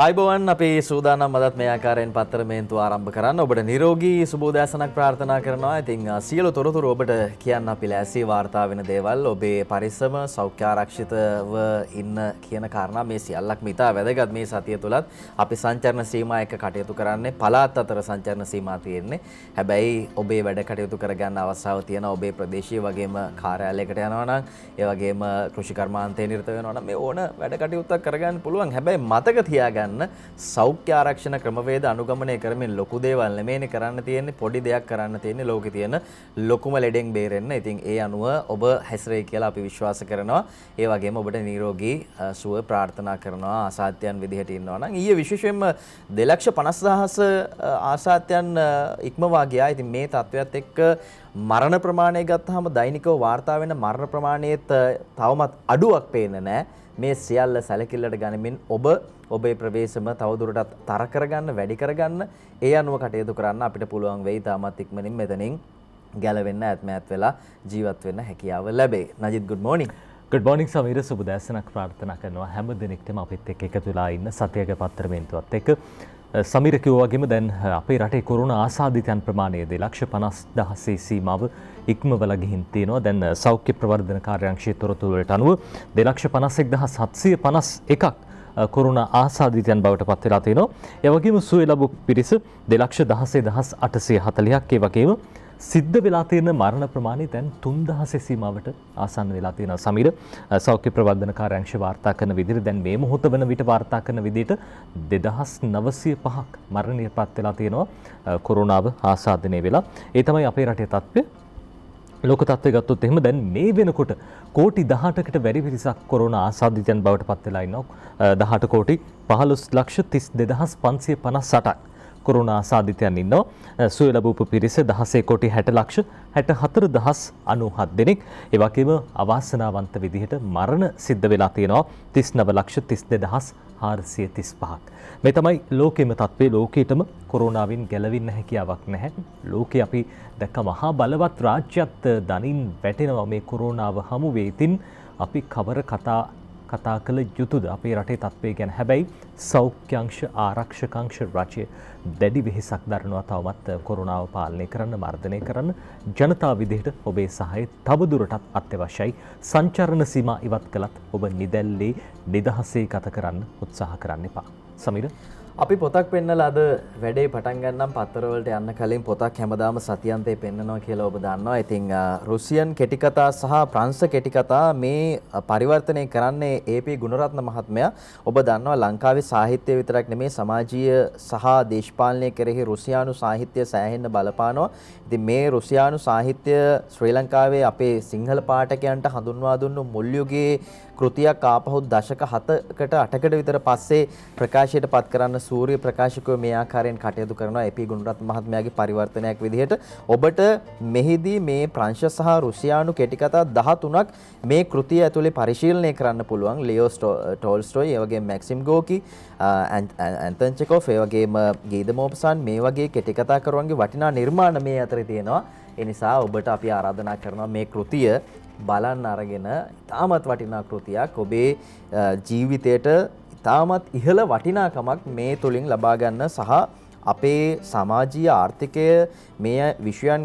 අයිබවන් අපේ සූදානම් මදත් මේ ආකාරයෙන් පත්තරමේන්තු ආරම්භ කරන්න ඔබට නිරෝගී සුබෝදෑසනක් ප්‍රාර්ථනා කරනවා. ඉතින් සියලු තොරතුරු ඔබට කියන්න අපි ලෑස්ති වාර්තා වෙන දේවල් ඔබේ පරිස්සම සෞඛ්‍යාරක්ෂිතව ඉන්න කියන කාරණා මේ සියල්ලක්ම ඉතා වැදගත් මේ සතිය තුලත් අපි සංචරණ සීමා එක්ක කටයුතු කරන්නේ පළාත් අතර සංචරණ සීමා තියෙන්නේ. හැබැයි ඔබේ වැඩ කටයුතු කරගන්න අවස්ථාව තියෙන ඔබේ ප්‍රදේශීය වගේම කාර්යාලයකට යනවා නම් ඒ වගේම කෘෂි කර්මාන්තේ නිරත වෙනවා නම් මේ ඕන වැඩ කටයුත්තක් කරගන්න පුළුවන්. හැබැයි මතක තියාගන්න ගන්න සෞඛ්‍ය ආරක්ෂණ ක්‍රමවේද අනුගමනය කරමින් ලොකු දේවල් නෙමෙයිනේ කරන්න තියෙන්නේ පොඩි දෙයක් කරන්න තියෙන්නේ ලෝකේ තියෙන ලොකුම ලෙඩෙන් බේරෙන්න. ඉතින් ඒ අනුව ඔබ හැසිරෙයි කියලා අපි විශ්වාස කරනවා. ඒ වගේම ඔබට නිරෝගී සුව ප්‍රාර්ථනා කරනවා ආසාත්‍යයන් විදිහට ඉන්නවා නම් ඊයේ විශේෂයෙන්ම 250000 ආසාත්‍යයන් ඉක්මවා ගියා. ඉතින් මේ තත්වයට එක්ක මරණ ප්‍රමාණය ගත්තාම දෛනිකව වාර්තා වෙන මරණ ප්‍රමාණයත් තවමත් අඩුවක් පේන්නේ නැහැ. මේ සියල්ල සැලකිල්ලට ගනිමින් ඔබ ඔබේ ප්‍රවේශම තවදුරටත් තර කරගන්න වැඩි කරගන්න ඒ අනුව කටයුතු කරන්න අපිට පුළුවන් වෙයි තාමත් ඉක්මනින් මෙතනින් ගැලවෙන්න ඇත්මෑත් වෙලා ජීවත් වෙන්න හැකියාව ලැබේ. නජිත් good morning. ගොඩ බොනික් සමීර සුබදෑසනක් ප්‍රාර්ථනා කරනවා හැම දෙනෙක්ටම අපිත් එක් එක තුලා ඉන්න සතියක පත්තරමේන්තුවත් එක සමීර කිව්වාගේම දැන් අපේ රටේ කොරුණ ආසාධිතයන් ප්‍රමාණයේදී ලක්ෂ පනස් දහසේ සීමාව ඉක්මවල ගිහින් තියෙනවා දැන් සෞඛ්‍ය ප්‍රවර්ධන කාර්යංශයේ තොරතුරු වලට අනුව 2 ලක්ෂ 51751ක් කොරුණ ආසාධීතයන් බවට පත් වෙලා තිනවා. ඒ වගේම සුවය ලැබු පිරිස 216440ක් ඒ වගේම සිද්ධ වෙලා තියෙන මරණ ප්‍රමාණය දැන් 3000 සීමාවට ආසන්න වෙලා තියෙනවා. සමීර සෞඛ්‍ය ප්‍රවර්ධන කාර්යාංශය වාර්තා කරන විදිහට දැන් මේ මොහොත වන විට වාර්තා කරන විදිහට 2905ක් මරණයටපත් වෙලා තියෙනවා. කොරෝනාව ආසාදනය වෙලා. ඒ තමයි අපේ රටේ තත්ත්වය. ලොක තත්ව ගත්තොත් එහෙම දැන් මේ වෙනකොට කෝටි දහටකට වැඩි පිරිසක් කොරුණ ආසාධිතයන් බවට පත්වෙලා ඉන්නක් දහට කෝටි පහලොස් ලක්ෂ තිස් දෙදහස් පන්සිය පනස් සටක්. කොරුණ ආසාධිතයන් ඉන්නවා. සුවය ලැබූපු පිරිස 16 කෝටි 60 ලක්ෂ 64 දහස් 97 දෙනෙක්. ඒ වගේම අවාසනාවන්ත විදිහට මරණ සිද්ධ වෙලා තියෙනවා 39 ලක්ෂ 32 දහස් 435ක්. මේ තමයි ලෝකෙම තත්ත්වේ ලෝකෙටම කොරෝනාවෙන් ගැලවෙන්න හැකියාවක් නැහැ. ලෝකේ අපි දැක්ක මහා බලවත් රාජ්‍යත් දනින් වැටෙනවා මේ කොරෝනාව හමු වෙ. ඉතින් අපි කවර කතා කතා කළ යුතුද අපේ රටේ තත්ත්වය ගැන හැබැයි සෞඛ්‍යංශ ආරක්ෂකංශ රජය දැඩි වෙහෙසක් දරනවා තවමත් කොරුණාව පාලනය කරන්න මර්ධනය කරන්න ජනතා විදිහට ඔබේ සහය තවදුරටත් අත්‍යවශ්‍යයි සංචරණ සීමා ඉවත් කළත් ඔබ නිදැල්ලේ නිදහසේ කත කරන්න උත්සාහ කරන්න එපා. සමිර අපි පොතක් පෙන්නල අද වැඩේ පටන්ගන්නම් පත්තරවලට යන්න කලින් පොතක් හැමදාම සතියන්තය පෙන්න්නනවා කියලා ඔබ දන්නවා ඉතිං රුසියන් කෙටිකතා සහ ප්‍රංස කෙටිකතා මේ පරිවර්තනය කරන්නේ ඒපී ගුණරත්න මහත්මය ඔබ දන්නවා ලංකාවේ සාහිත්‍යය විතරක් නෙමේ සමාජීය සහ දේශපාලනය කෙරෙහි රුසියානු සාහිත්‍යය සෑහෙන්න බලපානවා ඉති මේ රුසියානු සාහිත්‍ය ශ්‍රී ලංකාවේ අපේ සිංහල පාටකයන්ට හඳුන්වා දුන්නු මුල්යුගේ කෘතියක් ආපහු දශක 7කට 8කට විතර පස්සේ ප්‍රකාශයට පත් කරන්න සූර්ය ප්‍රකාශකව මේ ආකාරයෙන් කටයුතු කරනවා එපී ගුණරත් මහත්මයාගේ පරිවර්තනයක් විදිහට ඔබට මෙහිදී මේ ප්‍රංශ සහ රුසියානු කෙටිකතා 13ක් මේ කෘතිය ඇතුලේ පරිශීලනය කරන්න පුළුවන් ලියෝ ටෝල්ස්ටෝයි ඒ වගේම මැක්සිම් ගෝකි ඇන්තන් චෙකෝෆ් ඒ වගේම ගීද මෝපසන් මේ වගේ කෙටිකතාකරුවන්ගේ වටිනා නිර්මාණ මේ අතර තියෙනවා එනිසා ඔබට අපි ආරාධනා කරනවා මේ කෘතිය බලන්න අරගෙන ඉතාමත් වටිනා කෘතියක් ඔබේ ජීවිතයට ඉතාමත් ඉහළ වටිනාකමක් මේ තුළින් ලබාගන්න සහ අපේ සමාජීය ආර්ථිකය මේ විෂයන්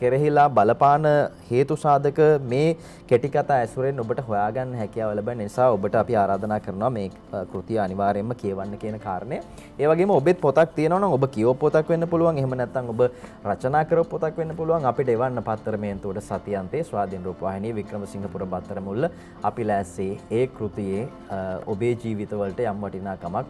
කෙරෙහිලා බලපාන හේතු සාධක මේ කෙටි කතා ඇසුරෙන් ඔබට හොයාගන්න හැකියාව ලැබෙන නිසා ඔබට අපි ආරාධනා කරනවා මේ කෘතිය අනිවාර්යයෙන්ම කියවන්න කියන කාරණය. ඒ වගේම ඔබෙත් පොතක් තියෙනවා නම් ඔබ කියව පොතක් වෙන්න පුළුවන්. එහෙම නැත්නම් ඔබ රචනා කරපු පොතක් වෙන්න පුළුවන්. අපිට එවන්න පත්තරමේන්තුවට සතියන්තේ ස්වාධීන රූපවාහිනිය වික්‍රමසිංහපුර බත්තරමුල්ල අපි ලෑස්සේ ඒ කෘතියේ ඔබේ ජීවිතවලට යම් වටිනාකමක්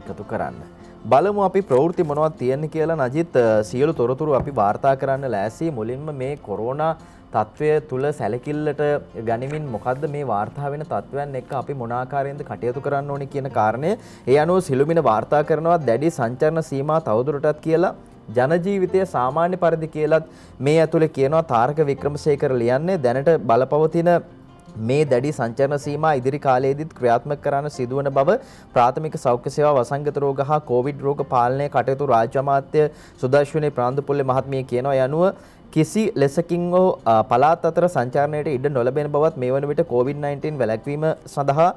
එකතු කරන්න. බලමු අපි ප්‍රවෘත්ති මොනවද තියෙන්නේ කියලා නජිත් සියලු තොරතුරු අපි වාර්තා කරන්න ලෑස්ති. මුලින්ම මේ කොරෝනා තත්ත්වය තුළ සැලකිල්ලට ගනිමින් මොකද්ද මේ වාර්තා වෙන තත්ත්වයන් එක්ක අපි මොන ආකාරයෙන්ද කටයුතු කරන්න ඕනි කියන කාරණය ඒ අනුව සිළුමින වාර්තා කරනවා දැඩි සංචරණ සීමා තවදුරටත් කියලා ජනජීවිතය සාමාන්‍ය පරිදි කියලත් මේ ඇතුළේ කියනවා තාරක වික්‍රමසේකර ලියන්නේ දැනට බලපවතින මේ දැඩි සංචරණ සීමා ඉදිරි කාලයේදීත් ක්‍රියාත්මක කරන්න සිදුවන බව ප්‍රාථමික සෞඛ්‍ය සේවා වසංගත රෝග හා කොවිඩ් රෝග පාලනය කටයුතු රාජ්‍ය අමාත්‍ය සුදර්ශනී ප්‍රාන්දුපුල්ල මහත්මිය කියනවා යනුව කිසි ලෙසකින් හෝ පලාත් අතර සංචාරණයට ඉඩ නොලබෙන බවත් මේ වන විට COVID-19 වැළැක්වීම සඳහා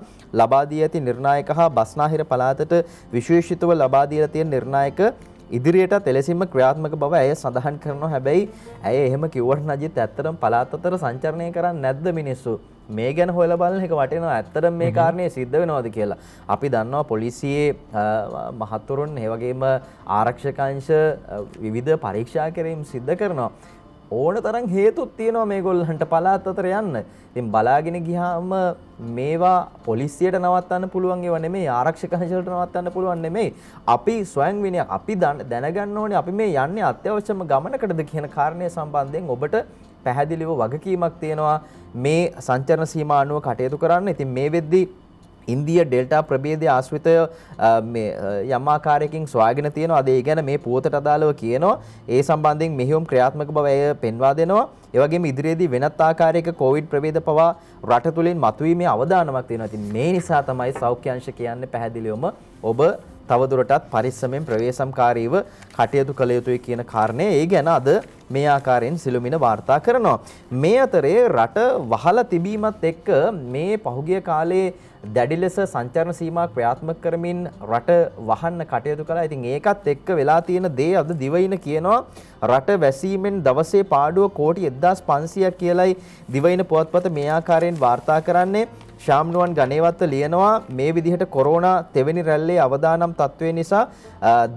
ලබා දී ඇති නිර්ණායක හා බස්නාහිර පළාතට විශේෂිතව ලබා දීලා තියෙන නිර්ණායක ඉදිරියට තෙලෙසිම ක්‍රියාත්මක බව ඇය සඳහන් කරනවා හැබැයි ඇය එහෙම කිව්වට නජිත් ඇත්තටම පළාත් අතර සංචරණය කරන්නේ නැද්ද මිනිස්සු මේ ගැන හොයලා බලන එක වටිනවා ඇත්තටම මේ කාරණේ සිද්ධ වෙනවද කියලා. අපි දන්නවා පොලිසියේ මහතුරුන් ඒ වගේම ආරක්ෂක අංශ විවිධ පරීක්ෂා කිරීම් සිද්ධ කරනවා. ඕන තරම් හේතුත් තියෙනවා මේගොල්ලන්ට පළාත් අතර යන්න. ඉතින් බලාගෙන ගියාම මේවා පොලිසියට නවත්තන්න පුළුවන් ඒවා නෙමෙයි ආරක්ෂක අංශවලට නවත්තන්න පුළුවන් නෙමෙයි. අපි ස්වයං විනය අපි දැනගන්න ඕනේ අපි මේ යන්නේ අත්‍යවශ්‍යම ගමනකටද කියන කාරණය සම්බන්ධයෙන් ඔබට පැහැදිලිව වගකීමක් තියෙනවා මේ සංචරණ සීමා අනුව කටයුතු කරන්න. ඉතින් මේ වෙද්දී ඉන්දිය ඩෙල්ටා ප්‍රභේදය ආශ්‍රිතය යම්මාකාරයකින් ස්වාගෙන තියෙන අදේ ගැන මේ පුවතට අදාළව කියනවා ඒ සම්බන්ධයෙන් මෙහිුම් ක්‍රියාත්මක බවය පෙන්වා දෙනවා ඒවගේම ඉදිරියේදී වෙනත් ආකාරයක කොවිඩ් ප්‍රවේද පවා රට තුලින් මතුවීමේ අවදානමක් තියෙනවා. ඉතින් මේ නිසා තමයි සෞඛ්‍යංශ කියන්නේ පැහැදිලිවම ඔබ තවදුරටත් පරිස්සමෙන් ප්‍රවේශම්කාරීව කටයුතු කළ යුතුයි කියන කාරණය ඒ ගැන අද මේ ආකාරයෙන් සිළුමින වාර්තා කරනවා. මේ අතරේ රට වහලා තිබීමත් එක්ක මේ පහුගිය කාලේ දැඩි ලෙස සංචරණ සීමා ක්‍රියාත්මක කරමින් රට වහන්න කටයුතු කළා. ඉතින් ඒකත් එක්ක වෙලා තියෙන දේ අද දිවයින කියනවා රට වැසීමෙන් දවසේ පාඩුව කෝටි 1500ක් කියලයි දිවයින පුවත්පත මේ ආකාරයෙන් වාර්තා කරන්නේ. ශාම්නුවන් ගණේවත්ව ලියනවා මේ විදිහට කොරෝනා තෙවැනි රැල්ලේ අවදානම් තත්ත්වය නිසා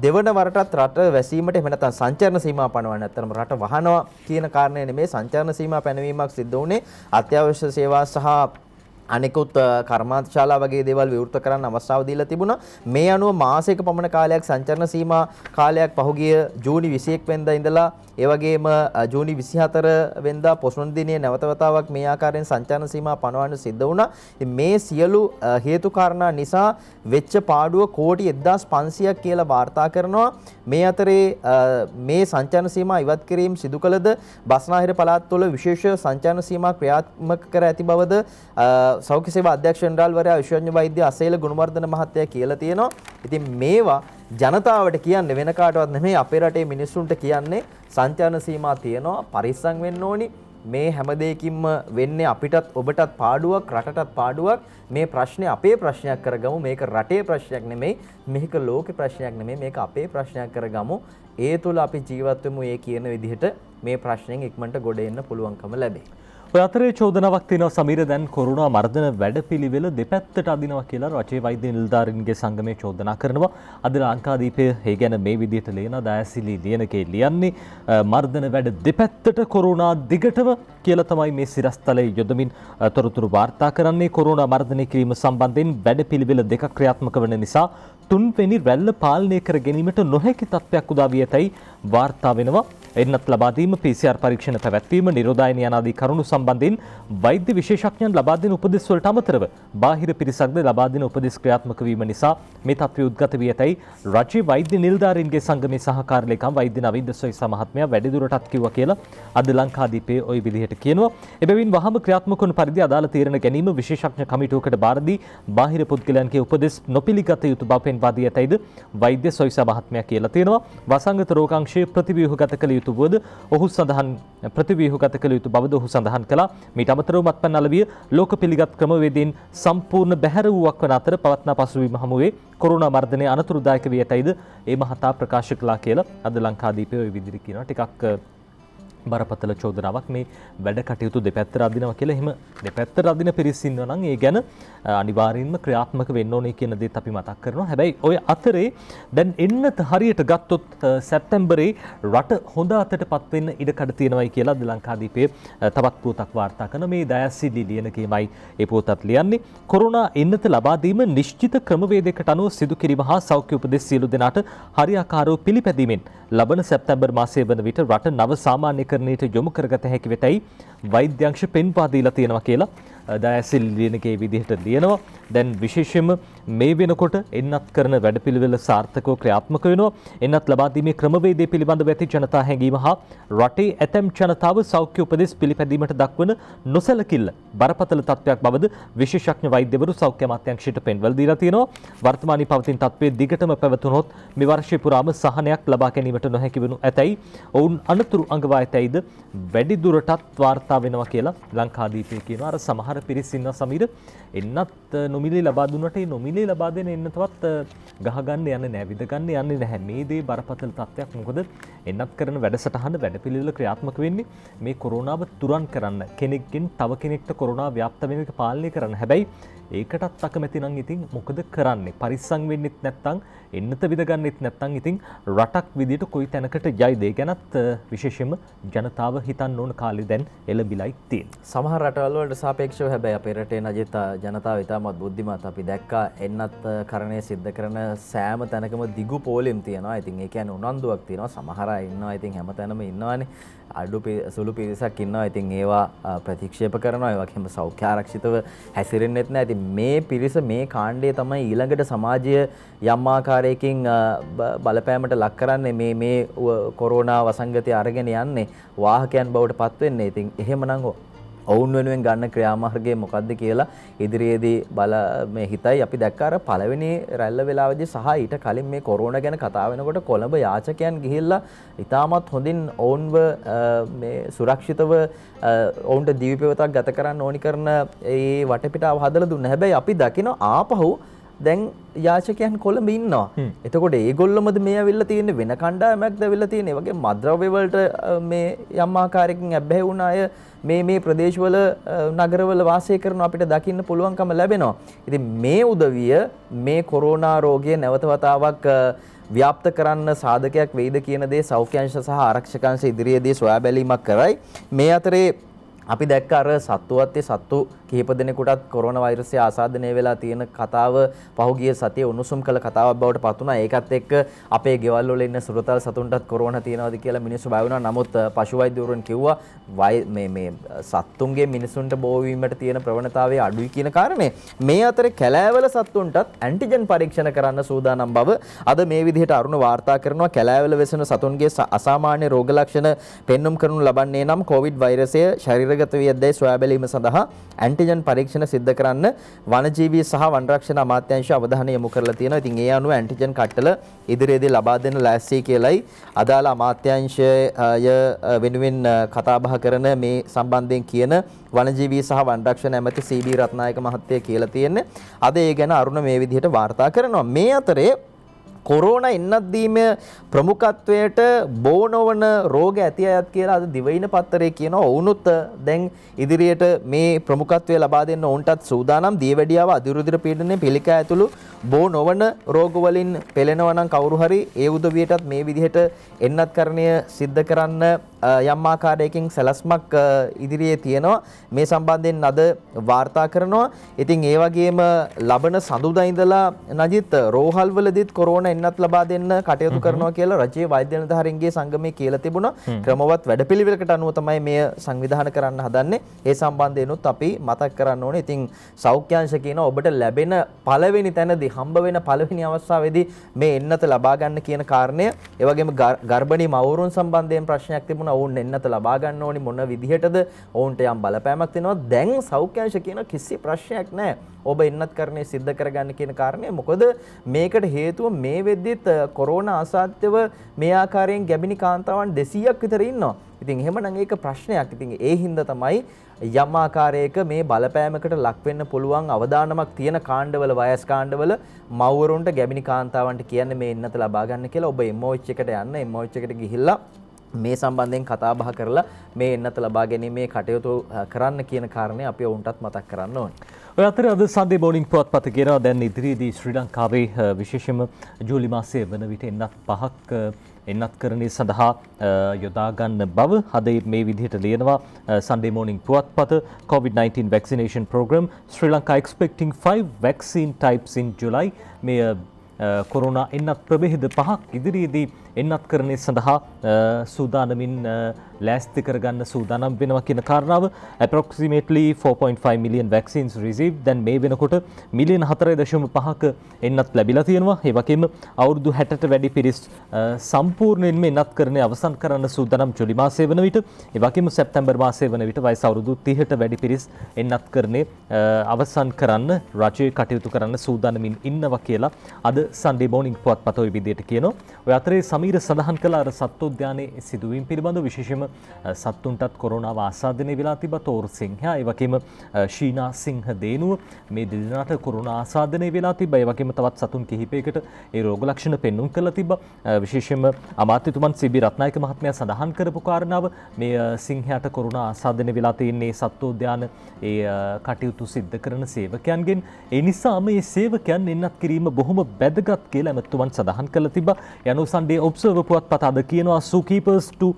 දෙවන වරටත් රට වැසීමට එහෙම නැත්නම් සංචරණ සීමා පනවන්න නැත්නම් රට වහනවා කියන කාරණය නෙමේ සංචරණ සීමා පැනවීමක් සිද්ධ වුණේ අත්‍යවශ්‍ය සේවා සහ අනෙකුත් කර්මාන්තශාලා වගේ දේවල් විවෘත කරන්න අවස්ථාව දීලා තිබුණා. මේ අනුව මාසයක පමණ කාලයක් සංචරණ සීමා කාලයක් පහුගිය ජූනි 21 වෙනිදා ඉඳලා ඒ වගේම ජූනි 24 වෙනිදා පොසොන් දිනේ නැවතවතාවක් මේ ආකාරයෙන් සංචාරන සීමා පනවන්න සිද්ධ වුණා. මේ සියලු හේතු කාරණා නිසා වෙච්ච පාඩුව කෝටි 1500ක් කියලා වාර්තා කරනවා. මේ අතරේ මේ සංචාරන සීමා ඉවත් කිරීම සිදු කළද බස්නාහිර පළාත් තුළ විශේෂ සංචාරන සීමා ක්‍රියාත්මක කර ඇති බවද සෞඛ්‍ය සේවා අධ්‍යක්ෂ ජෙනරාල්වරයා විශ්වඥ වෛද්‍ය අසේල ගුණවර්ධන මහත්තයා කියලා තියෙනවා. ඉතින් මේවා ජනතාවට කියන්නේ වෙන කාටවත් නෙමෙයි අපේ රටේ මිනිස්සුන්ට කියන්නේ සංචාරන සීමා තියනවා පරිස්සම් වෙන්න ඕනි මේ හැම දෙයකින්ම වෙන්නේ අපිටත් ඔබටත් පාඩුවක් රටටත් පාඩුවක් මේ ප්‍රශ්නේ අපේ ප්‍රශ්නයක් කරගමු මේක රටේ ප්‍රශ්නයක් නෙමෙයි මේක ලෝක ප්‍රශ්නයක් නෙමෙයි මේක අපේ ප්‍රශ්නයක් කරගමු ඒ තුල අපි ජීවත් වෙමු ඒ කියන විදිහට මේ ප්‍රශ්නෙන් ඉක්මනට ගොඩ එන්න පුළුවන්කම ලැබේ අතරේ චෝදනාවක් තියෙනවා සමීර දැන් කොරුණා මර්ධන වැඩපිළිවෙල දෙපැත්තට අදිනවා කියලා රජයේ වෛද්‍ය නිලධාරීන්ගේ සංගමය චෝදනා කරනවා. අද ලංකාදීපය ඒ ගැන මේ විදිහට ලියන දයසිලි ලියනකේ ලියන්නේ මර්ධන වැඩ දෙපැත්තට කොරුණා දිගටම කියලා තමයි මේ සිරස්තලයේ යොදමින් තොරතුරු වාර්තා කරන්නේ. කොරුණා මර්ධනය කිරීම සම්බන්ධයෙන් වැඩපිළිවෙල දෙකක් ක්‍රියාත්මක වන නිසා තුන්වෙනි රැල්ල පාලනය කර ගැනීමට නොහැකි තත්ත්වයක් උදා වී ඇතැයි වාර්තා වෙනවා. එන්නත් ලබාදීම PCR පරීක්ෂණ පැවැත්වීම නිරෝධායන යනාදී කරුණු සම්බන්ධයෙන් වෛද්‍ය විශේෂඥයන් ලබා දෙන උපදෙස් වලට අමතරව බාහිර පිරිසක්ද ලබා දෙන උපදෙස් ක්‍රියාත්මක වීම නිසා මේ තත්ත්වය උද්ගත වී ඇතැයි රජයේ වෛද්‍ය නිලධාරීන්ගේ සංගමේ සහකාර ලේකම් වෛද්‍ය නවීන් දසොයිසා මහත්මයා වැඩිදුරටත් කිව්වා කියලා අද ලංකාදීපයේ ওই විදිහට කියනවා. එබැවින් වහම ක්‍රියාත්මක වන පරිදි අදාළ තීරණ ගැනීම විශේෂඥ කමිටුවකට බාර දී බාහිර පුද්ගලයන්ගේ උපදෙස් නොපිළිගත යුතු බව පෙන්වා දී ඇතැයිද වෛද්‍ය සොයිසා මහත්මයා කියලා තියෙනවා. වසංගත රෝගාංශ විශේෂ ප්‍රතිව්‍යුහගත කළ යුතු වුවද ඔහු සඳහන් ප්‍රතිව්‍යුහගත කළ යුතු බවද ඔහු සඳහන් කළා. මීට අමතරව මත්පැන් අලවිය ලෝක පිළිගත් ක්‍රමවේදයෙන් සම්පූර්ණ බැහැර වූවක් වන අතර පවත්නා පසුවීම හමුවේ කොරුණා මර්ධනය අනතුරුදායක වී ඇතයිද ඒ මහතා ප්‍රකාශ කළා කියලා අද ලංකාදීපය ඔය විදිහට කියනවා. ටිකක් බරපතල චෝදනාවක් මේ වැඩ කටයුතු දෙපැත්තර අදිනවා කියලා එහෙම දෙපැත්තර අදින පිරිසින්නවා නම් ඒ ගැන අනිවාර්යයෙන්ම ක්‍රියාත්මක වෙන්න ඕනේ කියන දේත් අපි මතක් කරනවා. හැබැයි ওই අතරේ දැන් එන්නත හරියට ගත්තොත් සැප්තැම්බරේ රට හොඳ අතටපත් වෙන්න ඉඩකඩ තියෙනවායි කියලා ද ලංකාදීපයේ තවත් පුවතක් වාර්තා කරන මේ දයස්සි ලිලියන කීමයි ඒ පුවතත් ලියන්නේ. කොරෝනා එන්නත ලබා දීම නිශ්චිත ක්‍රමවේදයකට අනුව සිදු කිරීම හා සෞඛ්‍ය උපදෙස් සියලු දෙනාට හරියාකාරව පිළිපැදීමෙන් ලබන සැප්තැම්බර් මාසයේ වන විට රට නව සාමාන්‍ය නිරාකරණයට යොමු කරගත හැකි වෙතයි වෛද්‍යංශ පෙන්වා දීලා තියෙනවා කියලා දයසිල් ලියනකේ විදිහට ලියනවා. දැන් විශේෂයෙන්ම මේ වෙනකොට එන්නත් කරන වැඩපිළිවෙල සාර්ථකව ක්‍රියාත්මක වෙනවා. එන්නත් ලබා දීමේ ක්‍රමවේදය පිළිබඳව ඇති ජනතා හැඟීම හා රටේ ඇතැම් ජනතාව සෞඛ්‍ය උපදෙස් පිළිපැදීමට දක්වන නොසැලකිල්ල බරපතල තත්ත්වයක් බවද විශේෂඥ වෛද්‍යවරු සෞඛ්‍ය අමාත්‍යංශයට පෙන්වල් දීලා තියෙනවා. වර්තමානයේ පවතින තත්ත්වයේ දිගටම පැවතුනොත් මේ වර්ෂය පුරාම සහනයක් ලබා ගැනීමට නොහැකි වෙනු ඇතැයි ඔවුන් අනතුරු අඟවා ඇතැයිද වැඩි දුරටත් වාර්තා වෙනවා කියලා ලංකාදීපය කියනවා. අර සමහර පිරිස් ඉන්නවා සමීර එන්නත් නොමිලේ ලබා දුන්නට ඒ නොමිලේ පිළිය ලබාදෙන එන්නතවත් ගහගන්න යන්න නැවිදගන්න යන්න නැහැ මේදේ බරපතල තත්වයක් මොකද එන්නත් කරන වැඩසටහන වැඩ පිළිල ක්‍රියාත්මක වෙන්නේ මේ කොරුණාව තුරන් කරන්න කෙනෙක්ගෙන් තව කෙනෙක්ට කොරුණා ව්‍යප්තමක පාලනය කරන්න හැබැයි ඒකටත් අකමැති නම් ඉතින් මොකද කරන්නේ පරිස්සම් වෙන්නෙත් නැත්නම් එන්නත විදගන්නෙත් නැත්නම් ඉතින් රටක් විදියට කොයි තැනකට යයිද ගැනත් විශේෂයෙන්ම ජනතාව හිතන්න ඕන කාලේ දැන් එළඹිලායි තියෙන්නේ. සමහර රටවල් වලට සාපේක්ෂව හැබැයි අපේ රටේ නජිත ජනතාව ඉතාමත් බුද්ධිමත් අපි දැක්කා එන්නත් කරණය සිද්ධ කරන සෑම තැනකම දිගු පෝලිම් තියෙනවා. ඉතින් ඒ කියන්නේ උනන්දුවක් තියෙනවා. සමහර අය ඉන්නවා. ඉතින් හැම තැනම ඉන්නවානේ. අඩු සුළු පිරිසක් ඉන්නවා ඉතින් ඒවා ප්‍රතික්ෂේප කරනවා ඒවගේම සෞඛ්‍යාරක්ෂිතව හැසිරෙන්නෙත් නෑ ඇති මේ පිරිස මේ කාණ්ඩය තමයි ඊළඟට සමාජය යම්මාකාරයකින් බලපෑමට ලක් කරන්නේ මේ මේ කොරෝනා වසංගතය අරගෙන යන්නේ වාහකයන් බවට පත්වෙන්නේ ඉතින් එහෙම නංගෝ ඔවුන් වෙනුවෙන් ගන්න ක්‍රියාමාර්ගය මොකක්ද කියලා ඉදිරියේදී බල මේ හිතයි අපි දැක්කාර පළවෙනි රැල්ල වෙලාවදී සහ ඊට කලින් මේ කොරෝණ ගැන කතා වෙනකොට කොළඹ යාචකයන් ගිහිල්ලා ඉතාමත් හොඳින් ඔවුන්ව මේ සුරක්ෂිතව ඔවුන්ට දීවිපවතක් ගත කරන්න ඕනි කරන ඒ වටපිටාව හදලා දුන්න. හැබැයි අපි දකින ආපහු දැන් යාචකයන් කොළඹ ඉන්නවා. එතකොට ඒගොල්ලොමද මේ ඇවිල්ලා තියෙන්නේ වෙන කණ්ඩායමක්ද ඇවිල්ලා තියෙන්නේ. වගේ මද්‍රව්‍ය වලට මේ යම් ආකාරයකින් ඇබ්බැහි වුණ අය මේ මේ ප්‍රදේශවල නගරවල වාසය කරන අපිට දකින්න පුළුවන්කම ලැබෙනවා. ඉතින් මේ උදවිය මේ කොරෝනා රෝගය නැවත වතාවක් ව්‍යාප්ත කරන්න සාධකයක් වෙයිද කියන දේ සෞඛ්‍යංශ සහ ආරක්ෂකංශ ඉදිරියේදී සොයා බැලීමක් කරයි. මේ අතරේ අපි දැක්ක අර සත්තුවත්තේ සත්තු කිහිප දෙනෙකුටත් කොරෝනා වෛරසය ආසාදනය වෙලා තියෙන කතාව පහුගිය සතියේ උණුසුම් කළ කතාවක් බවට පත් වුණා. ඒකත් එක්ක අපේ ගෙවල් වල ඉන්න සුරතල් සතුන්ටත් කොරෝනා තියෙනවද කියලා මිනිස්සු බය වුණා. නමුත් පශු වෛද්‍යවරුන් කිව්වා මේ මේ සත්තුන්ගේ මිනිසුන්ට බෝ වීමට තියෙන ප්‍රවණතාවය අඩුයි කියන කාරණේ. මේ අතරේ කැලෑවල සත්තුන්ටත් ඇන්ටිජන් පරීක්ෂණ කරන්න සූදානම් බව අද මේ විදිහට අරුණ වාර්තා කරනවා. කැලෑවල වෙසෙන සතුන්ගේ අසාමාන්‍ය රෝග ලක්ෂණ පෙන්눔 කරනු ලබන්නේ නම් කොවිඩ් වෛරසය ශරීර අන්තර්ගත වියදැයි සොයා බැලීම සඳහා ඇන්ටිජන් පරීක්ෂණ සිද්ධ කරන්න වනජීවී සහ වන රක්ෂණ අමාත්‍යාංශය අවධානය යොමු කරලා තියෙනවා. ඉතින් ඒ අනුව ඇන්ටිජන් කට්ටල ඉදිරියේදී ලබා දෙන ලෑස්ති කියලයි අදාළ අමාත්‍යාංශය වෙනුවෙන් කතා බහ කරන මේ සම්බන්ධයෙන් කියන වනජීවී සහ වන රක්ෂණ ඇමති සීබී රත්නායක මහත්තයා කියලා තියෙන්නේ. අද ඒ ගැන අරුණ මේ විදිහට වාර්තා කරනවා. මේ අතරේ කොරෝනා එන්නත්දීම ප්‍රමුඛත්වයට බෝනොවන රෝග ඇති අයත් කියලා අද දිවයින පත්තරේ කියන ඔවුනුත් දැන් ඉදිරියට මේ ප්‍රමුඛත්වය ලබා දෙන්න ඔවුන්ටත් සූදානම් දියවැඩියාව අධිරුධිර පීඩනය පිළිකා ඇතුළු බෝ නොවන රෝගවලින් පෙළෙනවා නම් කවුරු හරි ඒ උදවියටත් මේ විදිහට එන්නත්කරණය සිද්ධ කරන්න යම් ආකාරයකින් සැලැස්මක් ඉදිරියේ තියෙනවා මේ සම්බන්ධයෙන් අද වාර්තා කරනවා. ඉතින් ඒ වගේම ලබන සඳුදා ඉඳලා නජිත් රෝහල් වලදීත් කොරෝනා එන්නත් ලබා දෙන්න කටයුතු කරනවා කියලා රජයේ වෛද්‍ය නිලධාරීන්ගේ සංගමේ කියලා තිබුණා. ක්‍රමවත් වැඩපිළිවෙලකට අනුව තමයි මේ සංවිධානය කරන්න හදන්නේ. ඒ සම්බන්ධයෙන්ුත් අපි මතක් කරන්න ඕනේ. ඉතින් සෞඛ්‍යංශ කියන ඔබට ලැබෙන පළවෙනි තැනදී හම්බ වෙන පළවෙනි අවස්ථාවේදී මේ එන්නත ලබා ගන්න කියන කාරණය, ඒ වගේම ගර්භණී මවුරුන් සම්බන්ධයෙන් ප්‍රශ්නයක් තිබුණා. ඔවුන් එන්නත ලබාගන්න ඕනි මොන විදිහටද ඔවුන්ට යම් බලපෑමක් තිනවා දැන් සෞඛ්‍යංශ කියන කිසි ප්‍රශ්නයක් නෑ ඔබ එන්නත් කරණය සිද්ධ කරගන්න කියන කාරණය මොකද මේකට හේතුව මේ වෙද්දිත් කොරෝණ ආසාත්‍යව මේ ආකාරයෙන් ගැබිණි කාන්තාවන් දෙසීයක් විතර ඉන්නවා. ඉතින් එහෙමනම් ඒක ප්‍රශ්නයක්. ඉතින් ඒ හින්දා තමයි යම් ආකාරයක මේ බලපෑමකට ලක් වෙන්න පුළුවන් අවදානමක් තියෙන කාණ්ඩවල වයස් කාණ්ඩවල මව්වරුන්ට ගැබිණි කාන්තාවන්ට කියන්නේ මේ ඉන්නත ලබා ගන්න කියලා ඔබ MOH එකට යන්න MOH එකට ගිහිල්ලා මේ සම්බන්ධයෙන් කතා බහ කරලා මේ එන්නත ලබා ගැනීමේ කටයුතු කරන්න කියන කාරණේ අපි ඔවුන්ටත් මතක් කරන්න ඕනේ. ඔය අතර අද සන්දේ මෝනින් පුවත්පත කියනවා දැන් ඉදිරියේදී ශ්‍රී ලංකාවේ විශේෂම ජූලි මාසයේ වන විට එන්නත් පහක් එන්නත් කරණය සඳහා යොදාගන්න බව හද මේ විදිහට ලියනවා සන්ඩේ මෝනිින් පුවත්පත COVID-19 vaccination program Sri Lanka expecting 5 vaccine types in July මේ කොරුණා එන්නත් ප්‍රබෙහිද පහක් ඉදිරියේදී එන්නත් කරණය සඳහා සූදානමින් ලෑස්ති කරගන්න සූදානම් වෙනවා කියන කාරණාව approximately 4.5 million vaccines received දැන් මේ වෙනකොට මිලියන 4.5ක එන්නත් ලැබිලා තියෙනවා ඒ වගේම අවුරුදු 60ට වැඩි පිරිස් සම්පූර්ණයෙන්ම එන්නත් කරණය අවසන් කරන්න සූදානම් ජුලි මාසයේ වන විට ඒ වගේම සැප්තැම්බර් මාසයේ වන විට වයස අවුරුදු 30ට වැඩි පිරිස් එන්නත් කරණය අවසන් කරන්න රජය කටයුතු කරන්න සූදානමින් ඉන්නවා කියලා අද Sunday morning පුවත්පත ওই විදිහට කියනවා ඔය අතරේ සමි සමීර සඳහන් කළ අර සත්වෝද්‍යානයේ සිදුවීම් පිළිබඳ විශේෂම සත්තුන්ටත් කොරුණාව ආසාධනය වෙලා තිබ තෝර් සිංහයා ඒවගේම ශීනා සිංහ දේනුව මේ දෙදනට කොරුණ ආසාධනය වෙලා තිබ ඒවගේම තවත් සතුන් කිහිපයකට ඒ රෝගලක්ෂණ පෙන්නුම් කළ තිබ විශේෂම අමාත්‍යතුමන් සිබි රත්නායක මහත්මය සඳහන් කරපු කාරණාව මේ සිංහයට කොරුණ ආසාධනය වෙලා තියන්නේ සත්වෝද්‍යාන ඒ කටයුතු සිද්ධ කරන සේවකයන්ගෙන් එනිසා මේ සේවකයන් එන්නත් කිරීම බොහොම බැදගත් කියලා ඇමතුමන් සඳහන් කළ තිබ යනු සන්ඩේ ඔබ observer පුවත්පත අද කියනවා සුකීපර්ස් to uh,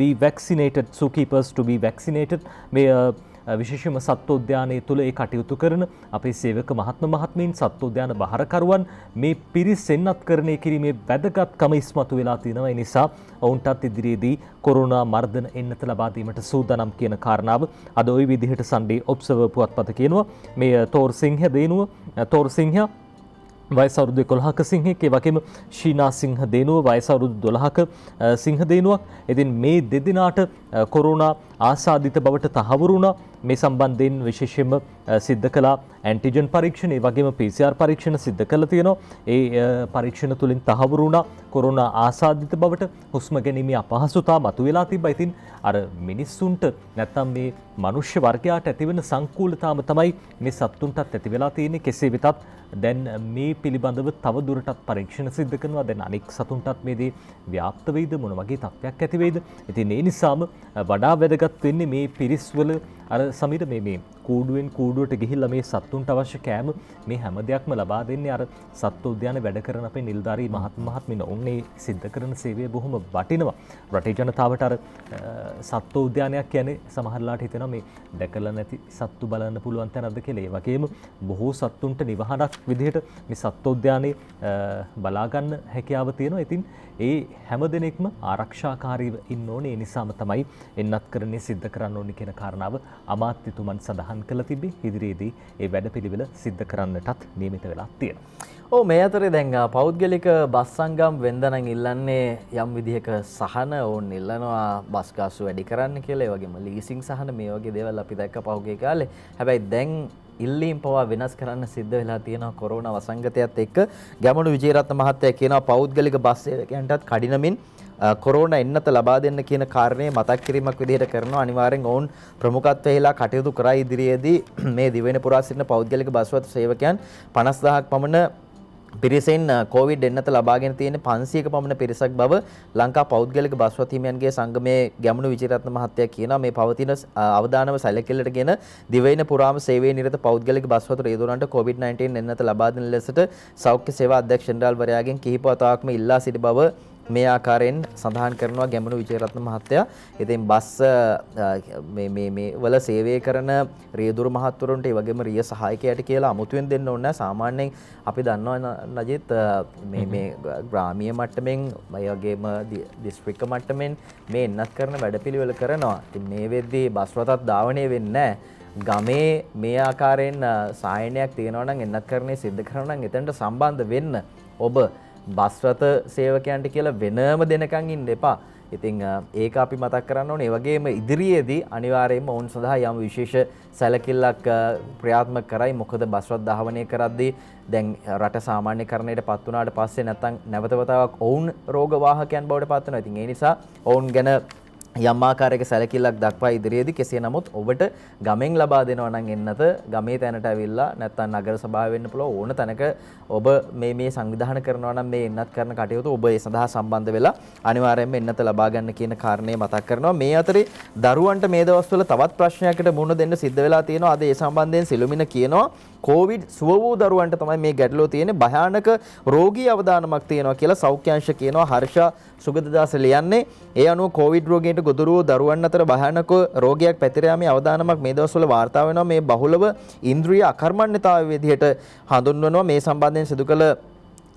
be vaccinated සුකීපර්ස් to be vaccinated මේ uh, විශේෂම සත්වෝද්‍යානය තුළ ඒ කටයුතු කරන අපේ සේවක මහත්ම මහත්මයින් සත්වෝද්‍යාන බහරකරුවන් මේ පිරිස් සෙන්නත් කරණය කිරීමේ වැදගත්කම ඉස්මතු වෙලා තියෙනවා නිසා ඔවුන්ටත් ඉදිරියේදී කොරුණා මර්ධන එන්නත ලබාදීමට සූදානම් කියන කාරණාව අද ওই විදිහට සන්ඩේ ඔබ්සර්වර් පුවත්පත කියනවා මේ uh, තෝර් සිංහ දේනුව uh, තෝර් සිංහ වයිසවරුදු කොළහක සිංහෙක් වගේම ශීනා සිංහ දේනුව වයිසවරුදු දොළහක සිංහ දේනුවක් එතින් මේ දෙදිනාට කොරුණා ආසාධිත බවට තහවුරුණ මේ සම්බන්ධයෙන් විශේෂෙන්ම සිද්ධ කලා ඇන්ටිජන් පරීක්ෂණ වගේම පිසිR පරීක්ෂණ සිද්ධ කළ තියෙනවා ඒ පරීක්ෂණ තුළින් තහවුරුණ කොරුණ ආසාධිත බවට හුස්ම ගැනීම අපහසුතා මතු වෙලා තිබ ඉතින් අර මිනිස්සුන්ට නැත්තම් මේ මනුෂ්‍ය වර්ගයාට ඇතිවෙන සංකූලතාම තමයි මේ සත්තුන්ටත් ඇති වෙලා තියෙන කෙසේ වෙතත් දැන් මේ පිළිබඳව තව දුරටත් පරීක්ෂණ සිද්ධ කරනවා දැන් අනික් සතුන්ටත් මේදී ව්‍යාප්තවේද මොන වගේ තත්ත්වයක් ඇතිවේද. ඉතින් ඒ නිසාම වඩා වැදගත් වෙන්නේ මේ පිරිස්වල අර සමීර මේ කූඩුවෙන් කූඩුවට ගිහිල්ල මේ සත්තුන්ට අවශ්‍ය කෑම මේ හැම දෙයක්ම ලබා දෙන්නේ අර සත්ව උද්‍යාන වැඩ කරන අපේ නිල්ධාරී මහත්මහත්මින ඔන්නේ සිද්ධ කරන සේවය බොහොම වටිනවා රටේ ජනතාවට අර සත්ව උද්‍යානයක් යන සමහරලාට හිතෙන මේ දැකල නැති සත්තු බලන්න පුළුවන් තැනද කෙලේ වගේම බොහෝ සත්තුන්ට නිවහනක් විදිහට මේ සත්වෝද්‍යානය බලාගන්න හැකියාව තියෙනවා ඉතින් ඒ හැම දෙනෙක්ම ආරක්ෂාකාරීව ඉන්න ඕනේ නිසාම තමයි එන්නත් කරන්නේ සිද්ධ කරන්න ඕනි කියෙන කාරණාව අමාත්‍යතුමන් සඳහන් සඳහන් කළ තිබේ ඉදිරියේදී ඒ වැඩ පිළිවෙල සිද්ධ කරන්නටත් නියමිත වෙලා තියෙන. ඕ මේ අතරේ දැන් පෞද්ගලික බස් සංගම් වෙන්දනන් ඉල්ලන්නේ යම් විදිහක සහන ඕන් ඉල්ලනවා බස්කාසු වැඩි කරන්න කියලා ඒ වගේම ලීසිං සහන මේ වගේ දේවල් අපි දැක්ක පහුගිය කාලේ. හැබැයි දැන් ඉල්ලීම් පවා වෙනස් කරන්න සිද්ධ වෙලා තියෙනවා කොරෝනා වසංගතයත් එක්ක. ගැමුණු විජේරත්න මහත්තයා කියනවා පෞද්ගලික බස් සේවකයන්ටත් කඩිනමින් කොරෝනා එන්නත ලබා දෙන්න කියන කාරණේ මතක් කිරීමක් විදිහට කරනවා අනිවාර්යෙන් ඔවුන් ප්‍රමුඛත්වයේලා කටයුතු කරා ඉදිරියේදී මේ දිවෙන පුරා සිටින පෞද්ගලික බස්වත් සේවකයන් 50000ක් පමණ පිරිසෙන් කෝවිඩ් එන්නත ලබාගෙන තියෙන 500ක පමණ පිරිසක් බව ලංකා පෞද්ගලික බස්වත් හිමියන්ගේ සංගමේ ගැමුණු විජේරත්න මහත්තයා කියනවා මේ පවතින අවදානම සැලකිල්ලටගෙන දිවයින පුරාම සේවයේ නිරත පෞද්ගලික බස්වතුර යෙදුනන්ට COVID-19 එන්නත ලබා දෙන ලෙසට සෞඛ්‍ය සේවා අධ්‍යක්ෂ ජෙනරාල්වරයාගෙන් කිහිප වතාවක්ම ඉල්ලා සිටි බව මේ ආකාරයෙන් සඳහන් කරනවා ගැමුණු විජේරත්න මහත්තයා. ඉතින් බස් මේ මේ මේ වල සේවය කරන රියදුරු මහත්වරුන්ට ඒ වගේම රිය සහායකයාට කියලා අමුතුවෙන් දෙන්න ඕනේ සාමාන්‍යයෙන් අපි දන්නවා නජිත් මේ මේ ග්‍රාමීය මට්ටමින් ඒ වගේම දිස්ත්‍රික්ක මට්ටමින් මේ එන්නත් කරන වැඩපිළිවෙල කරනවා. ඉතින් මේ වෙද්දී බස් රථත් ධාවනය වෙන්නේ නැහැ. ගමේ මේ ආකාරයෙන් සායනයක් තියෙනවා නම් එන්නත් කරන්නේ සිද්ධ කරනවා නම් එතනට සම්බන්ධ වෙන්න ඔබ බස් රථ සේවකයන්ට කියලා වෙනම දෙනකන් ඉන්න එපා. ඉතින් ඒක අපි මතක් කරන්න ඕනේ. ඒ වගේම ඉදිරියේදී අනිවාර්යයෙන්ම ඔවුන් සඳහා යම් විශේෂ සැලකිල්ලක් ක්‍රියාත්මක කරයි. මොකද බස් රථ දහවණය කරද්දී දැන් රට සාමාන්‍යකරණයට පත් වුණාට පස්සේ නැත්තම් නැවත වතාවක් ඔවුන් රෝග වාහකයන් බවට පත් වෙනවා. ඉතින් ඒ නිසා ඔවුන් ගැන යම් ආකාරයක සැලකිල්ලක් දක්වා ඉදිරියේදී කෙසේ නමුත් ඔබට ගමෙන් ලබා දෙනවා නම් එන්නත ගමේ තැනට ඇවිල්ලා නැත්නම් නගර සභාව වෙන්න පුළුවන් ඕන තැනක ඔබ මේ මේ සංවිධානය කරනවා නම් මේ එන්නත් කරන කටයුතු ඔබ ඒ සඳහා සම්බන්ධ වෙලා අනිවාර්යයෙන්ම එන්නත ලබා ගන්න කියන කාරණේ මතක් කරනවා මේ අතරේ දරුවන්ට මේ දවස්වල තවත් ප්‍රශ්නයකට මුහුණ දෙන්න සිද්ධ වෙලා තියෙනවා අද ඒ සම්බන්ධයෙන් සිළුමින කියනවා කෝවිඩ් සුව වූ දරුවන්ට තමයි මේ ගැටලුව තියෙන්නේ භයානක රෝගී අවදානමක් තියෙනවා කියලා සෞඛ්‍යංශ කියනවා හර්ෂා සුගතදාස ලියන්නේ ඒ අනුව කෝවිඩ් රෝගීන්ට ගොදුරු වූ දරුවන් අතර භයානක රෝගයක් පැතිර යාමේ අවදානමක් මේ දවස්වල වාර්තා වෙනවා මේ බහුලව ඉන්ද්‍රිය අකර්මණ්‍යතාවය විදිහට හඳුන්වනවා මේ සම්බන්ධයෙන් සිදු කළ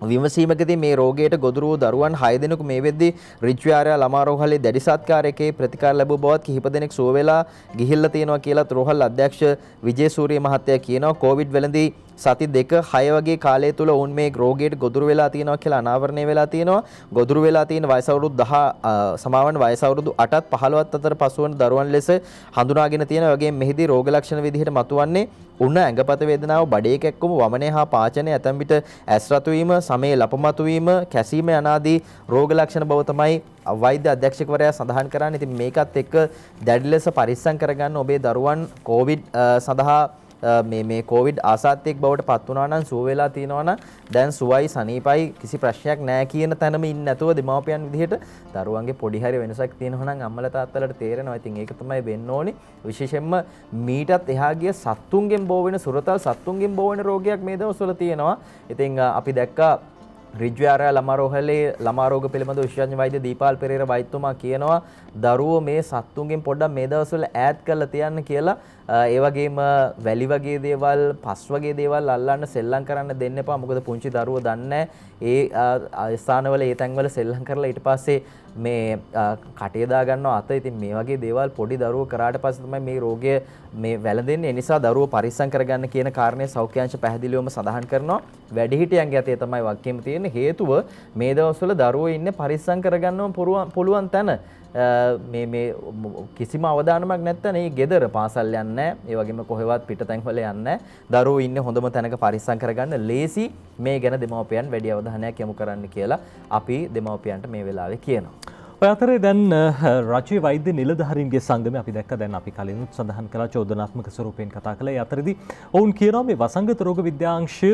විමසීමකදී මේ රෝගයට ගොදුරු වූ දරුවන් 6 දෙනෙකු මේ වෙද්දී රිච්විආරයා ළමා රෝහලේ දැඩි සත්කාරයකේ ප්‍රතිකාර ලැබුව බවත් කිහිප දෙනෙක් සුව වෙලා ගිහිල්ලා තියෙනවා කියලත් රෝහල් අධ්‍යක්ෂ විජේසූරිය මහත්තයා කියනවා කොවිඩ් වෙලඳී සති දෙක හය වගේ කාලය තුල ඔවුන් මේ රෝගයට ගොදුරු වෙලා තියෙනවා කියලා අනාවරණය වෙලා තියෙනවා. ගොදුරු වෙලා තියෙන වයස අවුරුදු 10 සමාවන වයස අවුරුදු 8ත් 15ත් අතර පසුවන දරුවන් ලෙස හඳුනාගෙන තියෙනවා. වගේම මෙහිදී රෝග ලක්ෂණ විදිහට මතුවන්නේ උන ඇඟපත වේදනාව බඩේ කැක්කුම වමනය හා පාචනය ඇතැම්විට ඇස්රතු වීම සමේ ලපමතු වීම කැසීම යනාදී රෝග ලක්ෂණ බව තමයි වෛද්‍ය අධ්‍යක්ෂකවරයා සඳහන් කරන්නේ. ඉතින් මේකත් එක්ක දැඩි ලෙස පරිස්සම් කරගන්න ඔබේ දරුවන් කොවිඩ් සඳහා මේ මේ කොවිඩ් ආසාත්‍යයක් බවට පත් වුණා නම් සුව වෙලා තියෙනවා නම් දැන් සුවයි සනීපයි කිසි ප්‍රශ්නයක් නැහැ කියන තැනම ඉන්නේ නැතුව දෙමාපියන් විදිහට දරුවන්ගේ පොඩි හරි වෙනසක් තියෙනවා නම් අම්මලා තාත්තලාට තේරෙනවා. ඉතින් ඒක තමයි වෙන්න ඕනේ. විශේෂයෙන්ම මීටත් එහා ගිය සත්තුන්ගෙන් බෝ වෙන සුරතල් සත්තුන්ගෙන් බෝ වෙන රෝගයක් මේ දවස්වල තියෙනවා. ඉතින් අපි දැක්කා රිජ්‍යාරය ළමරෝහලේ ළමාරෝග පිළිබඳ විශෂඥ වෛද්‍ය දීපාල් පෙරේර වෛද්‍යතුමා කියනවා දරුවෝ මේ සත්තුන්ගෙන් පොඩ්ඩක් මේ දවස්වල ඈඩ් කරලා තියන්න කියලා ඒ වගේම වැලි වගේ දේවල් පස් වගේ දේවල් අල්ලන්න සෙල්ලම් කරන්න දෙන්න එපා මොකද පුංචි දරුවෝ දන්නේ ඒ ස්ථානවල ඒ තැන්වල සෙල්ලම් කරලා ඊට පස්සේ මේ කටේ දා ගන්නවා අත ඉතින් මේ වගේ දේවල් පොඩි දරුවෝ කරාට පස්සේ තමයි මේ රෝගය මේ වැළඳෙන්නේ නිසා දරුවෝ පරිස්සම් කරගන්න කියන කාරණය සෞඛ්‍යාංශ පැහැදිලිවම සඳහන් කරනවා. වැඩිහිටියන්ගේ අතේ තමයි වගකීම තියෙන්නේ. හේතුව මේ දවස්වල දරුවෝ ඉන්නේ පරිස්සම් කරගන්නම පුළුවන් තැන. මේ මේ කිසිම අවදානමක් නැත්නම් ඒ ගෙදර පාසල් යන්නේ ඒ වගේම කොහෙවත් පිටතැන් වල යන්නේ දරුවෝ ඉන්නේ හොඳම තැනක පරිස්සම් කරගන්න ලේසි මේ ගැන දෙමව්පියන් වැඩි අවධානයක් යොමු කරන්න කියලා අපි දෙමව්පියන්ට මේ වෙලාවේ කියනවා ඔයතරේ දැන් රජයේ වෛද්‍ය නිලධහරින්ගේ සංගම අපි දැක් දැන් අපි කලිනුත් සඳහන් කලා චෝදනාත්මක ස්වරූපයෙන් කතා කළ අතරදි ඔවුන් කියනවා මේ වසංගත රෝග විද්‍යාංශය